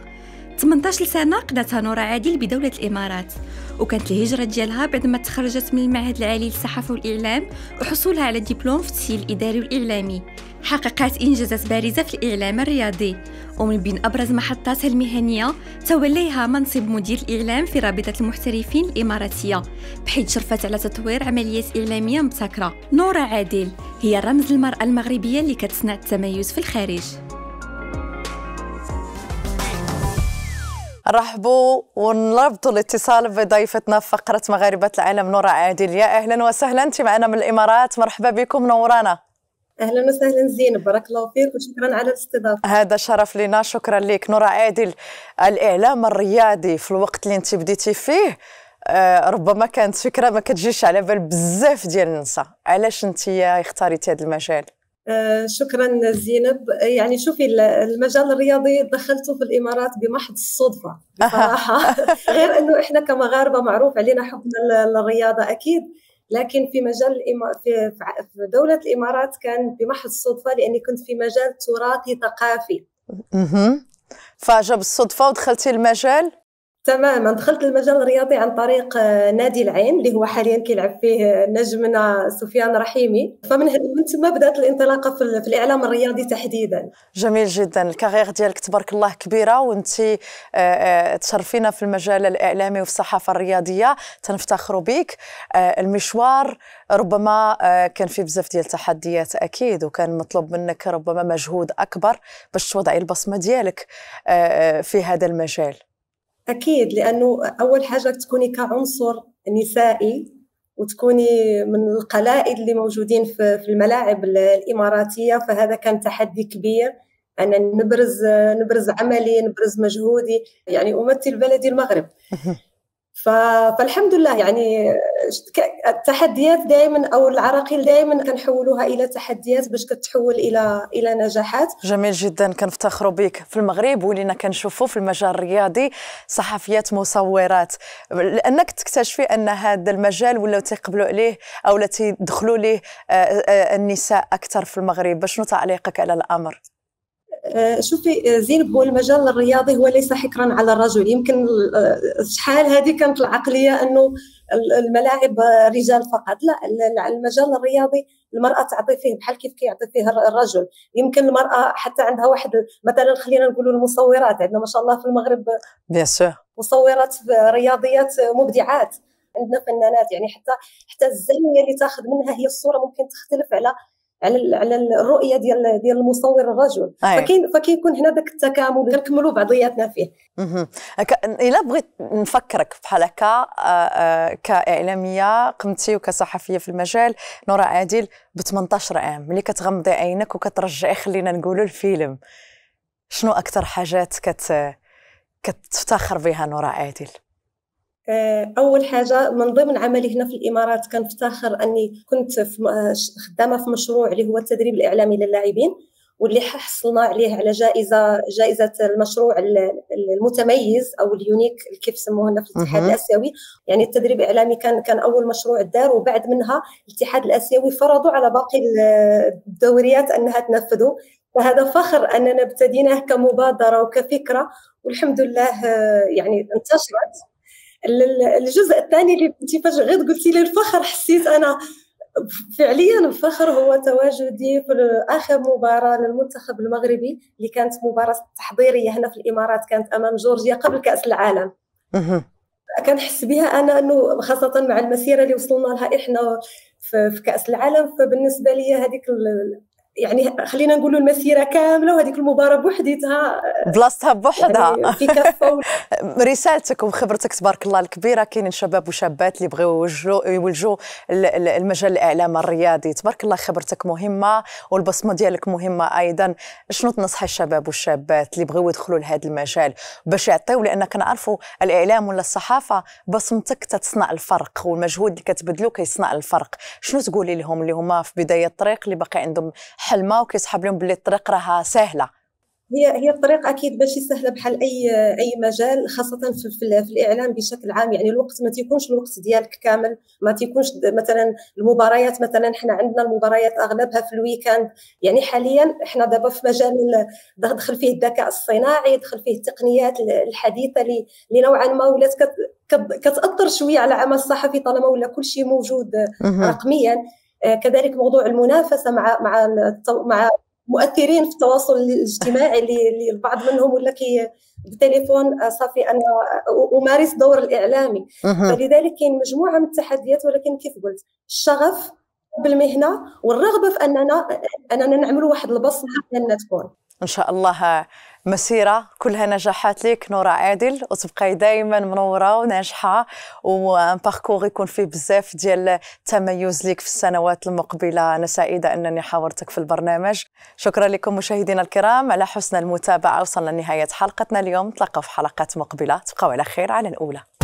18 سنة قضاتها نورا عادل بدولة الإمارات وكانت الهجرة ديالها بعد ما تخرجت من المعهد العالي للصحافة والإعلام وحصولها على دبلوم في التسجيل الإداري والإعلامي حققت إنجازات بارزة في الإعلام الرياضي ومن بين أبرز محطاتها المهنية توليها منصب مدير الإعلام في رابطة المحترفين الإماراتية بحيث شرفت على تطوير عمليات إعلامية مبتكرة نورا عادل هي رمز المرأة المغربية اللي كتصنع التميز في الخارج رحبوا ونربطوا الاتصال بضيفتنا في فقره مغاربه العالم نورا عادل يا اهلا وسهلا انت معنا من الامارات مرحبا بكم نورانا اهلا وسهلا زينب بارك الله فيك وشكرا على الاستضافه هذا شرف لنا شكرا لك نورا عادل الاعلام الرياضي في الوقت اللي انت بديتي فيه آه، ربما كانت فكره ما كتجيش على بال بزاف ديال النساء علاش انت اختاريتي هذا المجال آه، شكرا زينب آه، يعني شوفي المجال الرياضي دخلته في الامارات بمحض الصدفه بصراحه غير انه احنا كمغاربه معروف علينا حبنا للرياضه اكيد لكن في مجال في دوله الامارات كان بمحض الصدفه لاني كنت في مجال تراثي ثقافي اها فجا بالصدفه ودخلتي المجال تماما دخلت المجال الرياضي عن طريق آه، نادي العين اللي هو حاليا كيلعب فيه آه، نجمنا سفيان رحيمي فمن من تما بدات الانطلاقه في, في الاعلام الرياضي تحديدا جميل جدا الكاريير ديالك تبارك الله كبيره وانت آه، تشرفينا في المجال الاعلامي وفي الصحافه الرياضيه تنفتخروا بك المشوار ربما كان فيه بزاف ديال التحديات اكيد وكان مطلوب منك ربما مجهود اكبر باش توضعي البصمه ديالك في هذا المجال اكيد لانه اول حاجه تكوني كعنصر نسائي وتكوني من القلائد اللي موجودين في الملاعب الاماراتيه فهذا كان تحدي كبير انا نبرز نبرز عملي نبرز مجهودي يعني امثل بلدي المغرب فالحمد لله يعني التحديات دائما او العراقيل دائما كنحولوها الى تحديات باش كتحول الى الى نجاحات جميل جدا كنفتخروا بك في المغرب ولينا كنشوفوا في المجال الرياضي صحفيات مصورات لانك تكتشفي ان هذا المجال ولاو تيقبلوا عليه او تيدخلوا ليه آه، آه، النساء اكثر في المغرب شنو تعليقك على الامر آه، شوفي آه، زين هو المجال الرياضي هو ليس حكرا على الرجل يمكن شحال آه، هذه كانت العقليه انه الملاعب رجال فقط لا المجال الرياضي المراه تعطي فيه بحال كيف كيعطي فيه الرجل يمكن المراه حتى عندها واحد مثلا خلينا نقولوا المصورات عندنا ما شاء الله في المغرب بيان سور مصورات رياضيات مبدعات عندنا فنانات يعني حتى حتى الزاويه اللي تاخذ منها هي الصوره ممكن تختلف على على على الرؤيه ديال ديال المصور الرجل أيه. فكاين فكيكون هنا داك التكامل كنكملوا بعضياتنا فيه الا بغيت نفكرك بحال هكا آه، آه، كاعلاميه قمتي وكصحفيه في المجال نورا عادل ب 18 عام ملي كتغمضي عينك وكترجعي خلينا نقولوا الفيلم شنو اكثر حاجات كت كتفتخر بها نورا عادل آه، اول حاجه من ضمن عملي هنا في الامارات كنفتخر اني كنت في آه، خدامه في مشروع اللي هو التدريب الاعلامي للاعبين واللي حصلنا عليه على جائزه جائزه المشروع المتميز او اليونيك كيف سموه هنا في الاتحاد الاسيوي يعني التدريب الاعلامي كان كان اول مشروع دار وبعد منها الاتحاد الاسيوي فرضوا على باقي الدوريات انها تنفذوا فهذا فخر اننا ابتديناه كمبادره وكفكره والحمد لله آه، يعني انتشرت الجزء الثاني اللي انت فجاه غير قلتي لي الفخر حسيت انا فعليا الفخر هو تواجدي في اخر مباراه للمنتخب المغربي اللي كانت مباراه تحضيريه هنا في الامارات كانت امام جورجيا قبل كاس العالم كنحس بها انا انه خاصه مع المسيره اللي وصلنا لها احنا في كاس العالم فبالنسبه لي هذيك يعني خلينا نقولوا المسيره كامله وهذيك المباراه بوحديتها بلاصتها بوحدها يعني رسالتك وخبرتك تبارك الله الكبيره كاينين شباب وشابات اللي بغيو يوجهوا يولجوا المجال الاعلام الرياضي تبارك الله خبرتك مهمه والبصمه ديالك مهمه ايضا شنو تنصحي الشباب والشابات اللي بغيو يدخلوا لهذا المجال باش يعطيو لان كنعرفوا الاعلام ولا الصحافه بصمتك تتصنع الفرق والمجهود اللي كتبذلو كيصنع الفرق شنو تقولي لهم اللي هما في بدايه الطريق اللي باقي عندهم حلمه وكيسحب لهم باللي الطريق راها سهله هي هي الطريق اكيد ماشي سهله بحال اي اي مجال خاصه في, في, في الاعلام بشكل عام يعني الوقت ما تيكونش الوقت ديالك كامل ما تيكونش مثلا المباريات مثلا حنا عندنا المباريات اغلبها في الويكاند يعني حاليا حنا دابا في مجال دخل فيه الذكاء الصناعي دخل فيه التقنيات الحديثه اللي نوعا ما ولات كتاثر شويه على العمل الصحفي طالما ولا كل شيء موجود رقميا آه، كذلك موضوع المنافسه مع مع مع مؤثرين في التواصل الاجتماعي اللي البعض منهم ولا كي بالتليفون آه، صافي انا امارس دور الاعلامي فلذلك كاين مجموعه من التحديات ولكن كيف قلت الشغف بالمهنه والرغبه في اننا اننا نعملوا واحد البصمه اننا تكون ان شاء الله مسيره كلها نجاحات ليك نورا عادل وتبقاي دائما منوره وناجحه وان باركور يكون فيه بزاف ديال التميز ليك في السنوات المقبله انا سعيده انني حاورتك في البرنامج شكرا لكم مشاهدينا الكرام على حسن المتابعه وصلنا لنهايه حلقتنا اليوم نتلاقاو في حلقات مقبله تبقاو على خير على الاولى